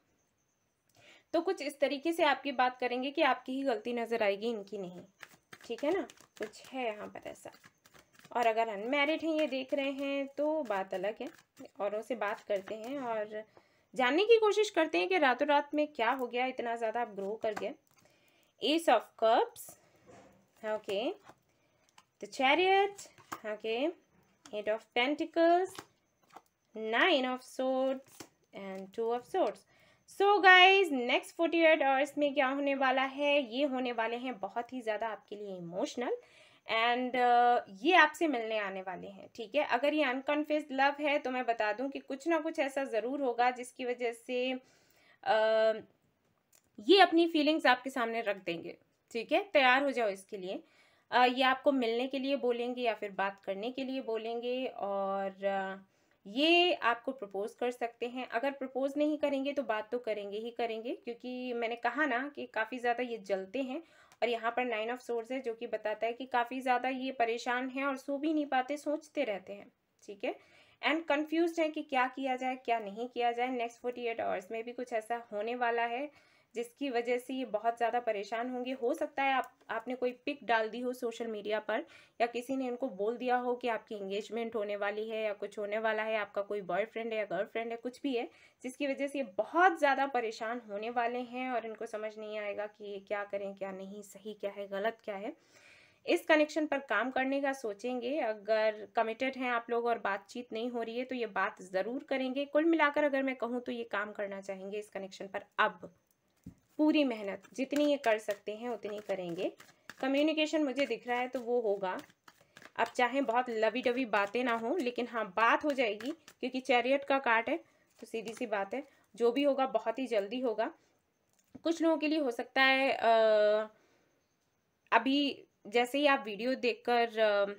तो कुछ इस तरीके से आपकी बात करेंगे कि आपकी ही गलती नज़र आएगी इनकी नहीं ठीक है ना कुछ है यहाँ पर ऐसा और अगर अनमेरिड हैं ये देख रहे हैं तो बात अलग है और उनसे बात करते हैं और जानने की कोशिश करते हैं कि रातों रात में क्या हो गया इतना ज़्यादा आप ग्रो कर गए ace of cups okay the chariot okay eight of pentacles nine of swords and two of swords so guys next forty eight hours में क्या होने वाला है ये होने वाले हैं बहुत ही ज़्यादा आपके लिए इमोशनल एंड uh, ये आपसे मिलने आने वाले हैं ठीक है अगर ये अनकन्फेज लव है तो मैं बता दूं कि कुछ ना कुछ ऐसा ज़रूर होगा जिसकी वजह से uh, ये अपनी फीलिंग्स आपके सामने रख देंगे ठीक है तैयार हो जाओ इसके लिए uh, ये आपको मिलने के लिए बोलेंगे या फिर बात करने के लिए बोलेंगे और ये आपको प्रपोज़ कर सकते हैं अगर प्रपोज़ नहीं करेंगे तो बात तो करेंगे ही करेंगे क्योंकि मैंने कहा ना कि काफ़ी ज़्यादा ये जलते हैं और यहाँ पर नाइन ऑफ सोर्स है जो कि बताता है कि काफ़ी ज़्यादा ये परेशान हैं और सो भी नहीं पाते सोचते रहते हैं ठीक है एंड कन्फ्यूज हैं कि क्या किया जाए क्या नहीं किया जाए नेक्स्ट फोर्टी एट आवर्स में भी कुछ ऐसा होने वाला है जिसकी वजह से ये बहुत ज़्यादा परेशान होंगे हो सकता है आप आपने कोई पिक डाल दी हो सोशल मीडिया पर या किसी ने इनको बोल दिया हो कि आपकी इंगेजमेंट होने वाली है या कुछ होने वाला है आपका कोई बॉयफ्रेंड है या गर्लफ्रेंड है कुछ भी है जिसकी वजह से ये बहुत ज़्यादा परेशान होने वाले हैं और इनको समझ नहीं आएगा कि ये क्या करें क्या नहीं सही क्या है गलत क्या है इस कनेक्शन पर काम करने का सोचेंगे अगर कमिटेड हैं आप लोग और बातचीत नहीं हो रही है तो ये बात ज़रूर करेंगे कुल मिलाकर अगर मैं कहूँ तो ये काम करना चाहेंगे इस कनेक्शन पर अब पूरी मेहनत जितनी ये कर सकते हैं उतनी करेंगे कम्युनिकेशन मुझे दिख रहा है तो वो होगा आप चाहें बहुत लवी डवी बातें ना हो लेकिन हाँ बात हो जाएगी क्योंकि चैरियट का कार्ड है तो सीधी सी बात है जो भी होगा बहुत ही जल्दी होगा कुछ लोगों के लिए हो सकता है आ, अभी जैसे ही आप वीडियो देखकर आ,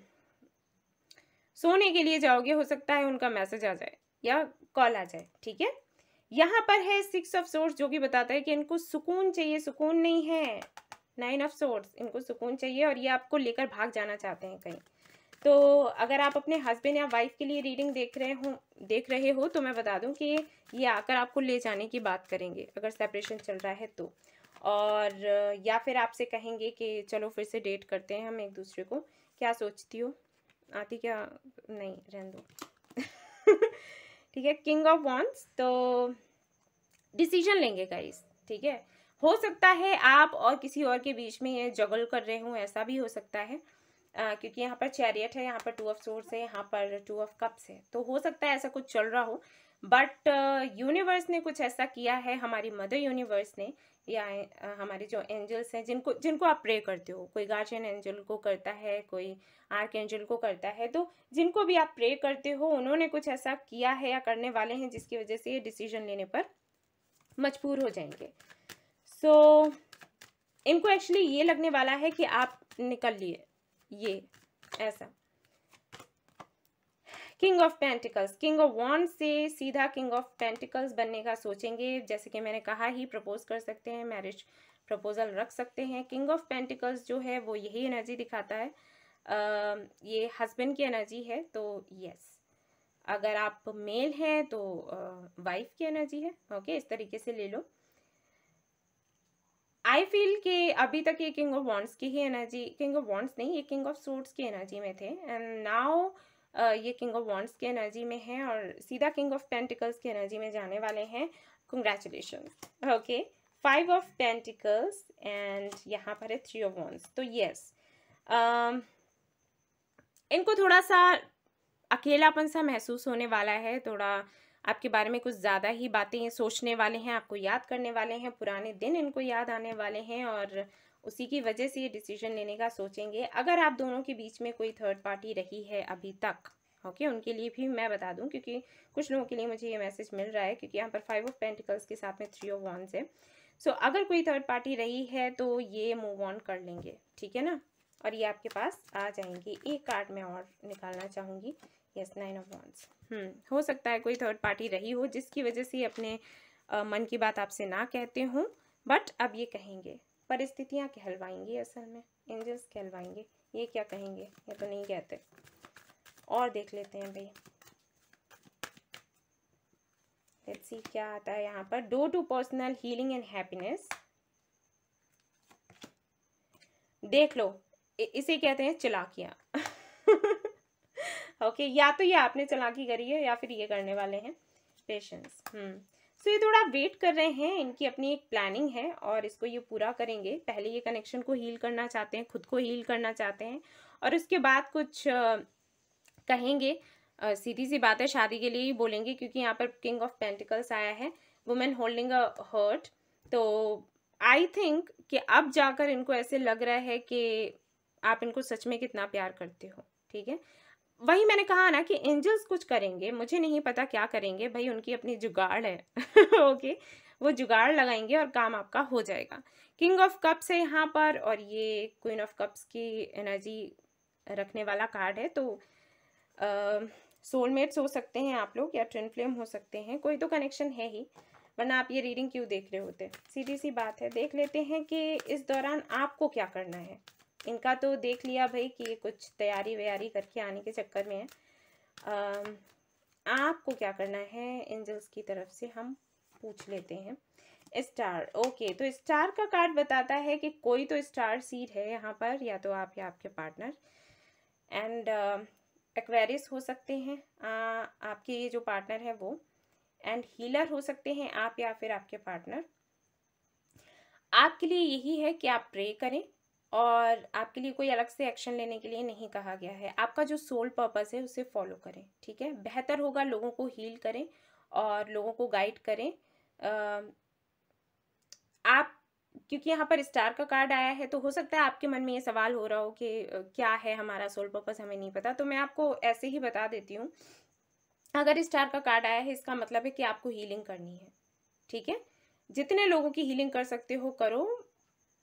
सोने के लिए जाओगे हो सकता है उनका मैसेज आ जाए या कॉल आ जाए ठीक है यहाँ पर है सिक्स ऑफ सोर्स जो कि बताता है कि इनको सुकून चाहिए सुकून नहीं है नाइन ऑफ सोर्स इनको सुकून चाहिए और ये आपको लेकर भाग जाना चाहते हैं कहीं तो अगर आप अपने हस्बैंड या वाइफ के लिए रीडिंग देख रहे हो देख रहे हो तो मैं बता दूं कि ये आकर आपको ले जाने की बात करेंगे अगर सेपरेशन चल रहा है तो और या फिर आपसे कहेंगे कि चलो फिर से डेट करते हैं हम एक दूसरे को क्या सोचती हो आती क्या नहीं रहने दो ठीक है किंग ऑफ वॉन्स तो डिसीजन लेंगे गाइस ठीक है हो सकता है आप और किसी और के बीच में ये जगल कर रहे हों ऐसा भी हो सकता है आ, क्योंकि यहाँ पर चैरियट है यहाँ पर टू ऑफ सोर्स है यहाँ पर टू ऑफ कप्स है तो हो सकता है ऐसा कुछ चल रहा हो बट यूनिवर्स ने कुछ ऐसा किया है हमारी मदर यूनिवर्स ने या हमारे जो एंजल्स हैं जिनको जिनको आप प्रे करते हो कोई गार्जियन एंजल को करता है कोई आर्क एंजल को करता है तो जिनको भी आप प्रे करते हो उन्होंने कुछ ऐसा किया है या करने वाले हैं जिसकी वजह से ये डिसीजन लेने पर मजबूर हो जाएंगे सो so, इनको एक्चुअली ये लगने वाला है कि आप निकल लिए ये ऐसा king of pentacles king of wand से सीधा किंग ऑफ पेंटिकल्स बनने का सोचेंगे जैसे कि मैंने कहा ही प्रपोज कर सकते हैं मैरिज प्रपोजल रख सकते हैं किंग ऑफ पेंटिकल्स जो है वो यही एनर्जी दिखाता है आ, ये हस्बैंड की एनर्जी है तो यस अगर आप मेल हैं तो वाइफ की एनर्जी है ओके इस तरीके से ले लो आई फील कि अभी तक ये किंग ऑफ वॉन्ट्स की ही एनर्जी किंग ऑफ वॉन्ट्स नहीं ये किंग ऑफ सूट्स की एनर्जी में थे एंड नाउ ये किंग ऑफ वॉन्ट्स की एनर्जी में है और सीधा किंग ऑफ पेंटिकल्स की एनर्जी में जाने वाले हैं congratulation okay five of pentacles and यहाँ पर है थ्री ऑफ वॉन्ट्स तो यस yes, um, इनको थोड़ा सा अकेलापन सा महसूस होने वाला है थोड़ा आपके बारे में कुछ ज़्यादा ही बातें सोचने वाले हैं आपको याद करने वाले हैं पुराने दिन इनको याद आने वाले हैं और उसी की वजह से ये डिसीजन लेने का सोचेंगे अगर आप दोनों के बीच में कोई थर्ड पार्टी रही है अभी तक ओके okay, उनके लिए भी मैं बता दूं क्योंकि कुछ लोगों के लिए मुझे ये मैसेज मिल रहा है क्योंकि यहाँ पर फाइव ऑफ पेंटिकल्स के साथ में थ्री ऑफ वॉन्स है सो so, अगर कोई थर्ड पार्टी रही है तो ये मूव ऑन कर लेंगे ठीक है ना और ये आपके पास आ जाएंगे एक कार्ड मैं और निकालना चाहूँगी यस नाइन ऑफ वॉन्स हो सकता है कोई थर्ड पार्टी रही हो जिसकी वजह से अपने आ, मन की बात आपसे ना कहते हों बट अब ये कहेंगे परिस्थितियाँ कहलवाएंगी असल में एंजल्स कहलवाएंगे ये क्या कहेंगे ये तो नहीं कहते और देख लेते हैं भाई लेट्स सी क्या आता है यहाँ पर due to personal healing and happiness देख लो इसे कहते हैं चलाकियाँ ओके okay, या तो ये आपने चलाकी करी है या फिर ये करने वाले हैं पेशेंस हम्म सो तो ये थोड़ा वेट कर रहे हैं इनकी अपनी एक प्लानिंग है और इसको ये पूरा करेंगे पहले ये कनेक्शन को हील करना चाहते हैं खुद को हील करना चाहते हैं और उसके बाद कुछ कहेंगे सीधी सी बात है शादी के लिए ही बोलेंगे क्योंकि यहाँ पर किंग ऑफ पेंटिकल्स आया है वुमेन होल्डिंग अ हर्ट तो आई थिंक कि अब जाकर इनको ऐसे लग रहा है कि आप इनको सच में कितना प्यार करते हो ठीक है वही मैंने कहा ना कि एंजल्स कुछ करेंगे मुझे नहीं पता क्या करेंगे भाई उनकी अपनी जुगाड़ है ओके वो जुगाड़ लगाएंगे और काम आपका हो जाएगा किंग ऑफ कप्स है यहाँ पर और ये क्वीन ऑफ कप्स की एनर्जी रखने वाला कार्ड है तो सोलमेट्स हो सकते हैं आप लोग या ट्रेन फ्लेम हो सकते हैं कोई तो कनेक्शन है ही वरना आप ये रीडिंग क्यों देख रहे होते सीधी सी बात है देख लेते हैं कि इस दौरान आपको क्या करना है इनका तो देख लिया भाई कि ये कुछ तैयारी व्यारी करके आने के चक्कर में है आ, आपको क्या करना है एंजल्स की तरफ से हम पूछ लेते हैं स्टार ओके तो स्टार का कार्ड बताता है कि कोई तो स्टार सीड है यहाँ पर या तो आप या आपके पार्टनर एंड एक्वेरिस हो सकते हैं आ, आपके ये जो पार्टनर है वो एंड हीलर हो सकते हैं आप या फिर आपके पार्टनर आपके लिए यही है कि आप प्रे करें और आपके लिए कोई अलग से एक्शन लेने के लिए नहीं कहा गया है आपका जो सोल पर्पस है उसे फॉलो करें ठीक है बेहतर होगा लोगों को हील करें और लोगों को गाइड करें आप क्योंकि यहाँ पर स्टार का कार्ड आया है तो हो सकता है आपके मन में ये सवाल हो रहा हो कि क्या है हमारा सोल पर्पस हमें नहीं पता तो मैं आपको ऐसे ही बता देती हूँ अगर स्टार का कार्ड आया है इसका मतलब है कि आपको हीलिंग करनी है ठीक है जितने लोगों की हीलिंग कर सकते हो करो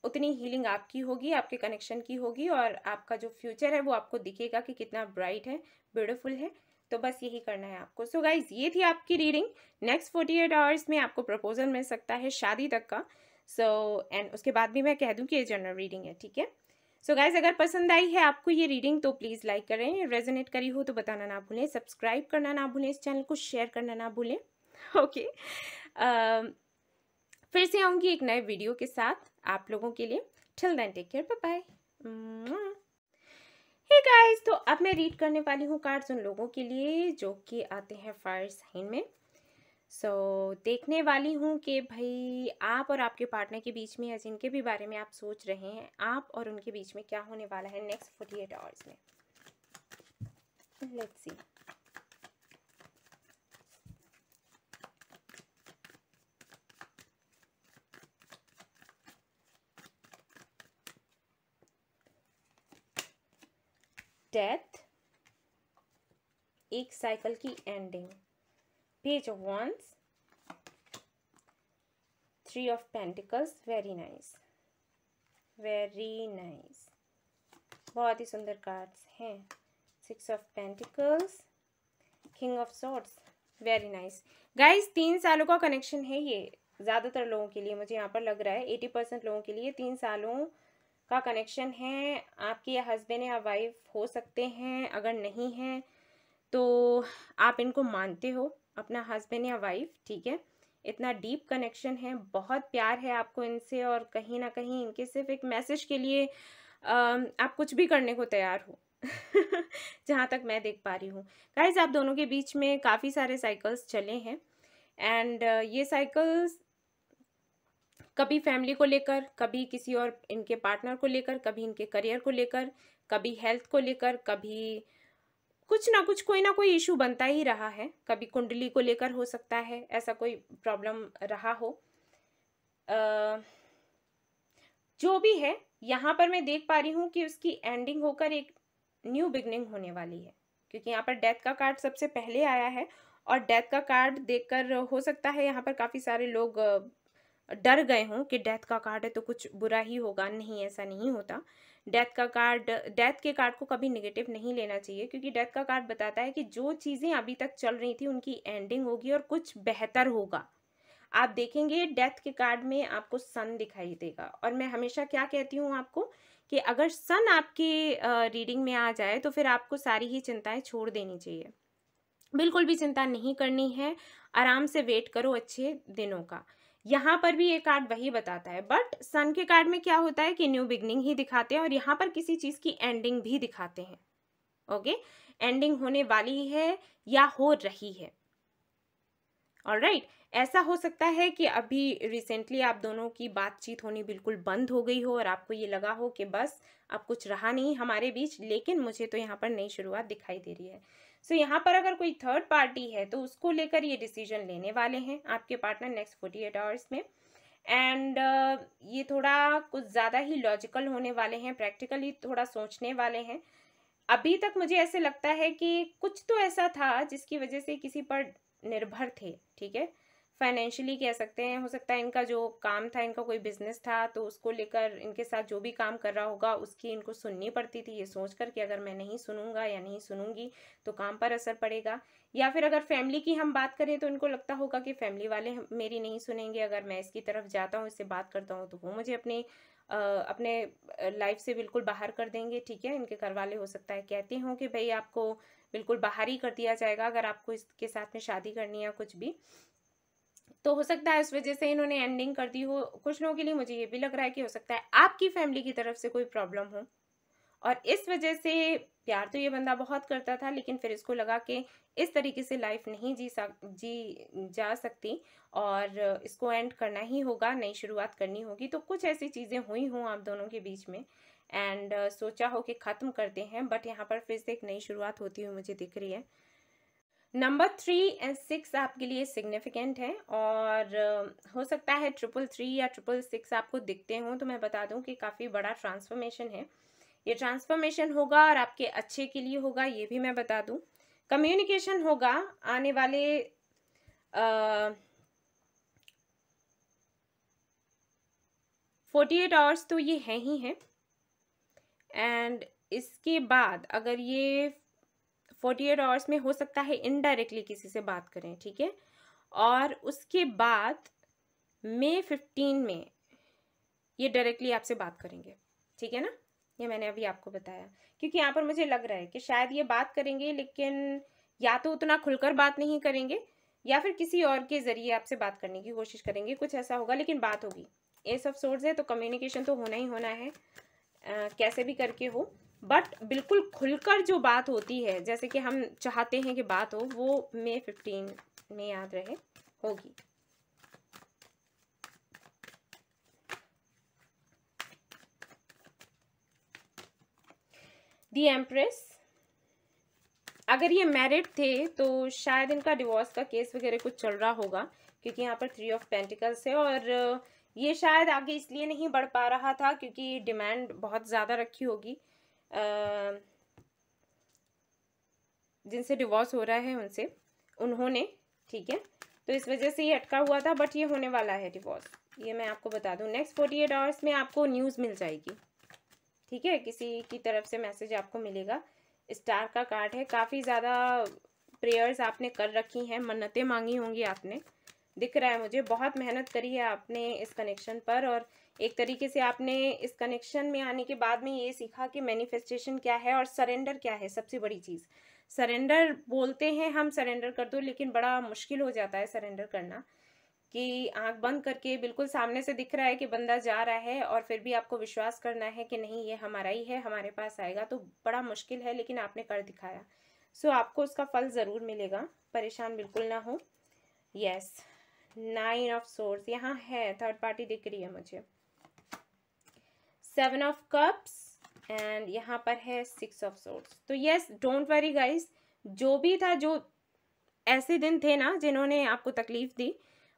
उतनी हीलिंग आपकी होगी आपके कनेक्शन की होगी और आपका जो फ्यूचर है वो आपको दिखेगा कि कितना ब्राइट है ब्यूटिफुल है तो बस यही करना है आपको सो so गाइज ये थी आपकी reading next forty eight hours में आपको प्रपोजल मिल सकता है शादी तक का सो so, एंड उसके बाद भी मैं कह दूँ कि ये जनरल रीडिंग है ठीक है सो so गाइज अगर पसंद आई है आपको ये रीडिंग तो प्लीज़ लाइक करें रेजोनेट करी हो तो बताना ना भूलें सब्सक्राइब करना ना भूलें इस चैनल को शेयर करना ना भूलें ओके okay. uh, फिर से आऊँगी एक नए वीडियो के साथ आप लोगों के लिए till then take care bye bye hey guys तो अब मैं रीड करने वाली हूँ कार्ड्स उन लोगों के लिए जो कि आते हैं फायर साइन में सो so, देखने वाली हूँ कि भाई आप और आपके पार्टनर के बीच में या जिनके भी बारे में आप सोच रहे हैं आप और उनके बीच में क्या होने वाला है नेक्स्ट फोर्टी एट आवर्स में लेट्स सी डेथ एक साइकिल की ending page wands three of pentacles very nice very nice बहुत ही सुंदर कार्ड्स हैं six of pentacles king of swords very nice guys तीन सालों का कनेक्शन है ये ज़्यादातर लोगों के लिए मुझे यहाँ पर लग रहा है एटी परसेंट लोगों के लिए तीन सालों का कनेक्शन है आपके या हस्बैंड या वाइफ हो सकते हैं अगर नहीं है तो आप इनको मानते हो अपना हस्बैंड या वाइफ ठीक है इतना डीप कनेक्शन है बहुत प्यार है आपको इनसे और कहीं ना कहीं इनके सिर्फ एक मैसेज के लिए आप कुछ भी करने को तैयार हो जहाँ तक मैं देख पा रही हूँ गाइज आप दोनों के बीच में काफ़ी सारे साइकिल्स चले हैं एंड ये साइकिल्स कभी फैमिली को लेकर कभी किसी और इनके पार्टनर को लेकर कभी इनके करियर को लेकर कभी हेल्थ को लेकर कभी कुछ ना कुछ कोई ना कोई इशू बनता ही रहा है कभी कुंडली को लेकर हो सकता है ऐसा कोई प्रॉब्लम रहा हो आ, जो भी है यहाँ पर मैं देख पा रही हूँ कि उसकी एंडिंग होकर एक न्यू बिगनिंग होने वाली है क्योंकि यहाँ पर डेथ का कार्ड सबसे पहले आया है और डेथ का कार्ड देखकर हो सकता है यहाँ पर काफ़ी सारे लोग डर गए हों कि डेथ का कार्ड है तो कुछ बुरा ही होगा नहीं ऐसा नहीं होता डेथ का कार्ड डेथ के कार्ड को कभी नेगेटिव नहीं लेना चाहिए क्योंकि डेथ का कार्ड बताता है कि जो चीज़ें अभी तक चल रही थी उनकी एंडिंग होगी और कुछ बेहतर होगा आप देखेंगे डेथ के कार्ड में आपको सन दिखाई देगा और मैं हमेशा क्या कहती हूँ आपको कि अगर सन आपके रीडिंग में आ जाए तो फिर आपको सारी ही चिंताएं छोड़ देनी चाहिए बिल्कुल भी चिंता नहीं करनी है आराम से वेट करो अच्छे दिनों का यहाँ पर भी ये कार्ड वही बताता है बट सन के कार्ड में क्या होता है कि न्यू बिगनिंग ही दिखाते हैं और यहाँ पर किसी चीज़ की एंडिंग भी दिखाते हैं ओके एंडिंग होने वाली है या हो रही है और राइट right? ऐसा हो सकता है कि अभी रिसेंटली आप दोनों की बातचीत होनी बिल्कुल बंद हो गई हो और आपको ये लगा हो कि बस अब कुछ रहा नहीं हमारे बीच लेकिन मुझे तो यहाँ पर नई शुरुआत दिखाई दे रही है सो so, यहाँ पर अगर कोई थर्ड पार्टी है तो उसको लेकर ये डिसीजन लेने वाले हैं आपके partner next forty eight hours में एंड uh, ये थोड़ा कुछ ज़्यादा ही लॉजिकल होने वाले हैं प्रैक्टिकली थोड़ा सोचने वाले हैं अभी तक मुझे ऐसे लगता है कि कुछ तो ऐसा था जिसकी वजह से किसी पर निर्भर थे ठीक है फाइनेंशियली कह सकते हैं हो सकता है इनका जो काम था इनका कोई बिजनेस था तो उसको लेकर इनके साथ जो भी काम कर रहा होगा उसकी इनको सुननी पड़ती थी ये सोच कर कि अगर मैं नहीं सुनूंगा या नहीं सुनूंगी तो काम पर असर पड़ेगा या फिर अगर फैमिली की हम बात करें तो इनको लगता होगा कि फैमिली वाले मेरी नहीं सुनेंगे अगर मैं इसकी तरफ जाता हूँ इससे बात करता हूँ तो वो मुझे अपने आ, अपने लाइफ से बिल्कुल बाहर कर देंगे ठीक है इनके घर वाले हो सकता है कहते हों कि भाई आपको बिल्कुल बाहर ही कर दिया जाएगा अगर आपको इसके साथ में शादी करनी है कुछ भी तो हो सकता है उस वजह से इन्होंने एंडिंग कर दी हो कुछ लोगों के लिए मुझे ये भी लग रहा है कि हो सकता है आपकी फैमिली की तरफ से कोई प्रॉब्लम हो और इस वजह से प्यार तो ये बंदा बहुत करता था लेकिन फिर इसको लगा कि इस तरीके से लाइफ नहीं जी सक जी जा सकती और इसको एंड करना ही होगा नई शुरुआत करनी होगी तो कुछ ऐसी चीज़ें हुई हों आप दोनों के बीच में एंड uh, सोचा हो कि ख़त्म करते हैं बट यहाँ पर फिर से एक नई शुरुआत होती हुई मुझे दिख रही है नंबर थ्री एंड सिक्स आपके लिए सिग्निफिकेंट है और हो सकता है ट्रिपल थ्री या ट्रिपल सिक्स आपको दिखते हों तो मैं बता दूं कि काफ़ी बड़ा ट्रांसफॉर्मेशन है ये ट्रांसफॉर्मेशन होगा और आपके अच्छे के लिए होगा ये भी मैं बता दूं कम्युनिकेशन होगा आने वाले फोर्टी एट आवर्स तो ये है ही हैं एंड इसके बाद अगर ये फोर्टी एट आवर्स में हो सकता है इनडायरेक्टली किसी से बात करें ठीक है और उसके बाद मे फिफ्टीन में ये डायरेक्टली आपसे बात करेंगे ठीक है ना ये मैंने अभी आपको बताया क्योंकि यहाँ पर मुझे लग रहा है कि शायद ये बात करेंगे लेकिन या तो उतना खुलकर बात नहीं करेंगे या फिर किसी और के ज़रिए आपसे बात करने की कोशिश करेंगे कुछ ऐसा होगा लेकिन बात होगी ये सब सोर्स है तो कम्युनिकेशन तो होना ही होना है आ, कैसे भी करके हो बट बिल्कुल खुलकर जो बात होती है जैसे कि हम चाहते हैं कि बात हो वो मे फिफ्टीन में याद रहे होगी दी एम्प्रेस अगर ये मैरिड थे तो शायद इनका डिवोर्स का केस वगैरह कुछ चल रहा होगा क्योंकि यहाँ पर थ्री ऑफ पेंटिकल्स है और ये शायद आगे इसलिए नहीं बढ़ पा रहा था क्योंकि डिमांड बहुत ज़्यादा रखी होगी जिनसे डिवोर्स हो रहा है उनसे उन्होंने ठीक है तो इस वजह से ये अटका हुआ था बट ये होने वाला है डिवोर्स ये मैं आपको बता दूँ नेक्स्ट फोर्टी एट आवर्स में आपको न्यूज़ मिल जाएगी ठीक है किसी की तरफ से मैसेज आपको मिलेगा स्टार का कार्ड है काफ़ी ज़्यादा प्रेयर्स आपने कर रखी हैं मन्नतें मांगी होंगी आपने दिख रहा है मुझे बहुत मेहनत करी है आपने इस कनेक्शन पर और एक तरीके से आपने इस कनेक्शन में आने के बाद में ये सीखा कि मैनिफेस्टेशन क्या है और सरेंडर क्या है सबसे बड़ी चीज़ सरेंडर बोलते हैं हम सरेंडर कर दो लेकिन बड़ा मुश्किल हो जाता है सरेंडर करना कि आंख बंद करके बिल्कुल सामने से दिख रहा है कि बंदा जा रहा है और फिर भी आपको विश्वास करना है कि नहीं ये हमारा ही है हमारे पास आएगा तो बड़ा मुश्किल है लेकिन आपने कर दिखाया सो so, आपको उसका फल ज़रूर मिलेगा परेशान बिल्कुल ना हो यस नाइन ऑफ सोर्स यहाँ है थर्ड पार्टी दिख रही है मुझे सेवन ऑफ कप्स एंड यहाँ पर है सिक्स ऑफ सोर्ट्स तो यस डोंट वरी गाइज जो भी था जो ऐसे दिन थे ना जिन्होंने आपको तकलीफ दी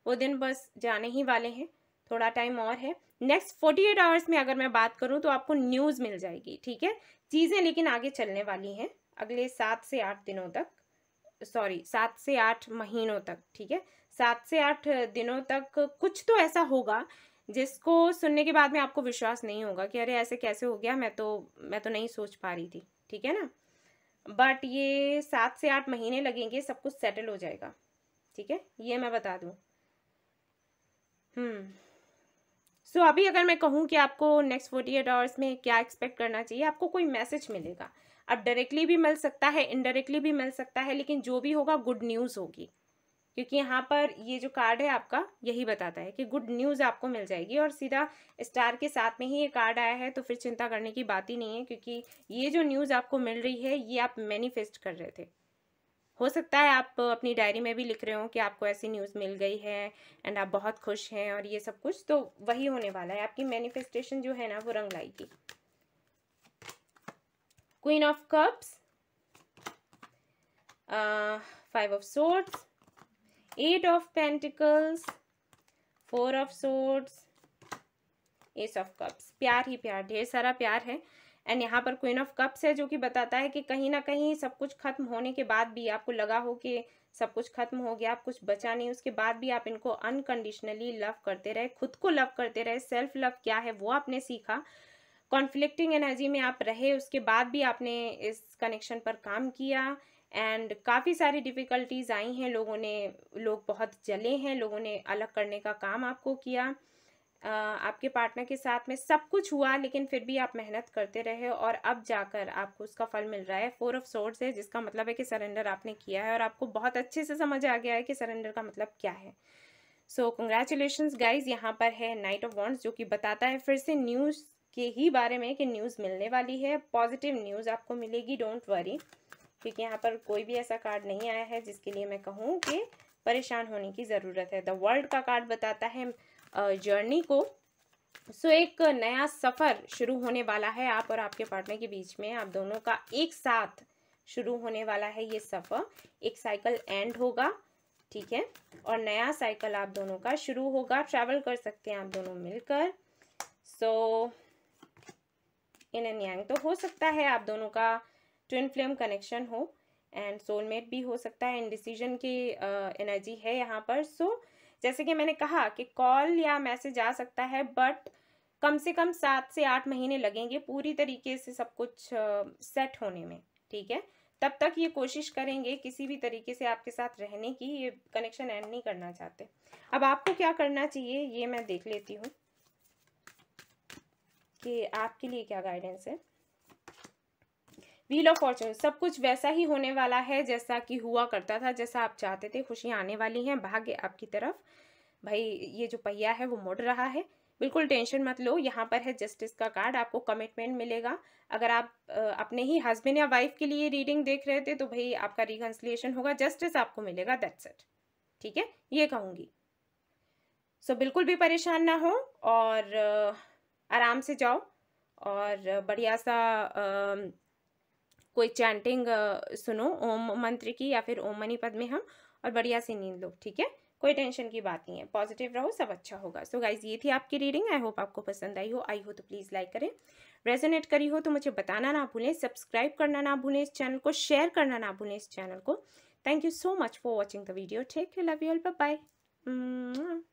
वो दिन बस जाने ही वाले हैं थोड़ा टाइम और है नेक्स्ट फोर्टी एट आवर्स में अगर मैं बात करूँ तो आपको न्यूज़ मिल जाएगी ठीक है चीज़ें लेकिन आगे चलने वाली हैं अगले सात से आठ दिनों तक सॉरी सात से आठ महीनों तक ठीक है सात से आठ दिनों तक कुछ तो ऐसा होगा जिसको सुनने के बाद में आपको विश्वास नहीं होगा कि अरे ऐसे कैसे हो गया मैं तो मैं तो नहीं सोच पा रही थी ठीक है ना बट ये सात से आठ महीने लगेंगे सब कुछ सेटल हो जाएगा ठीक है ये मैं बता दूँ हम्म सो so, अभी अगर मैं कहूँ कि आपको नेक्स्ट फोर्टी एट आवर्स में क्या एक्सपेक्ट करना चाहिए आपको कोई मैसेज मिलेगा अब डायरेक्टली भी मिल सकता है इनडायरेक्टली भी मिल सकता है लेकिन जो भी होगा गुड न्यूज़ होगी क्योंकि यहाँ पर ये जो कार्ड है आपका यही बताता है कि गुड न्यूज़ आपको मिल जाएगी और सीधा स्टार के साथ में ही ये कार्ड आया है तो फिर चिंता करने की बात ही नहीं है क्योंकि ये जो न्यूज़ आपको मिल रही है ये आप मैनिफेस्ट कर रहे थे हो सकता है आप अपनी डायरी में भी लिख रहे हो कि आपको ऐसी न्यूज़ मिल गई है एंड आप बहुत खुश हैं और ये सब कुछ तो वही होने वाला है आपकी मैनिफेस्टेशन जो है ना वो रंग लाएगी queen of cups five of swords eight of pentacles four of swords ace of cups प्यार ही प्यार ढेर सारा प्यार है एंड यहाँ पर क्वीन ऑफ कप्स है जो कि बताता है कि कहीं ना कहीं सब कुछ खत्म होने के बाद भी आपको लगा हो कि सब कुछ खत्म हो गया आप कुछ बचा नहीं उसके बाद भी आप इनको अनकंडीशनली लव करते रहे खुद को लव करते रहे सेल्फ लव क्या है वो आपने सीखा कॉन्फ्लिक्टिंग एनर्जी में आप रहे उसके बाद भी आपने इस कनेक्शन पर काम किया एंड काफ़ी सारी डिफ़िकल्टीज़ आई हैं लोगों ने लोग बहुत जले हैं लोगों ने अलग करने का काम आपको किया आपके पार्टनर के साथ में सब कुछ हुआ लेकिन फिर भी आप मेहनत करते रहे और अब जाकर आपको उसका फल मिल रहा है फोर ऑफ सोर्स है जिसका मतलब है कि सरेंडर आपने किया है और आपको बहुत अच्छे से समझ आ गया है कि सरेंडर का मतलब क्या है सो कंग्रेचुलेशन गाइज यहाँ पर है नाइट ऑफ वॉन्ट्स जो कि बताता है फिर से न्यूज़ के ही बारे में कि न्यूज़ मिलने वाली है पॉजिटिव न्यूज़ आपको मिलेगी डोंट वरी क्योंकि यहाँ पर कोई भी ऐसा कार्ड नहीं आया है जिसके लिए मैं कहूँ कि परेशान होने की ज़रूरत है द वर्ल्ड का कार्ड बताता है जर्नी को सो so, एक नया सफ़र शुरू होने वाला है आप और आपके पार्टनर के बीच में आप दोनों का एक साथ शुरू होने वाला है ये सफ़र एक साइकिल एंड होगा ठीक है और नया साइकिल आप दोनों का शुरू होगा ट्रैवल कर सकते हैं आप दोनों मिलकर सो so, इन एंड तो हो सकता है आप दोनों का ट्विन फ्लेम कनेक्शन हो एंड सोलमेट भी हो सकता है एंड डिसीजन की एनर्जी है यहाँ पर सो so, जैसे कि मैंने कहा कि कॉल या मैसेज आ सकता है बट कम से कम सात से आठ महीने लगेंगे पूरी तरीके से सब कुछ सेट uh, होने में ठीक है तब तक ये कोशिश करेंगे किसी भी तरीके से आपके साथ रहने की ये कनेक्शन एंड नहीं करना चाहते अब आपको क्या करना चाहिए ये मैं देख लेती हूँ कि आपके लिए क्या गाइडेंस है व्हील ऑफ फॉर्चून सब कुछ वैसा ही होने वाला है जैसा कि हुआ करता था जैसा आप चाहते थे खुशियाँ आने वाली हैं भाग्य आपकी तरफ भाई ये जो पहिया है वो मुड़ रहा है बिल्कुल टेंशन मत लो यहाँ पर है जस्टिस का कार्ड आपको कमिटमेंट मिलेगा अगर आप अपने ही हस्बैंड या वाइफ के लिए रीडिंग देख रहे थे तो भाई आपका रिकन्सलेशन होगा जस्टिस आपको मिलेगा दैट्स इट ठीक है ये कहूँगी सो बिल्कुल भी परेशान ना हो और आराम से जाओ और बढ़िया सा कोई चैंटिंग सुनो ओम मंत्र की या फिर ओम मनी पद में हम और बढ़िया से नींद लो ठीक है कोई टेंशन की बात नहीं है पॉजिटिव रहो सब अच्छा होगा सो so गाइज ये थी आपकी रीडिंग आई होप आपको पसंद आई हो आई हो तो प्लीज़ लाइक करें रेजोनेट करी हो तो मुझे बताना ना भूलें सब्सक्राइब करना ना भूलें इस चैनल को शेयर करना ना भूलें इस चैनल को thank you so much for watching the video ठीक है लव यू ऑल बाय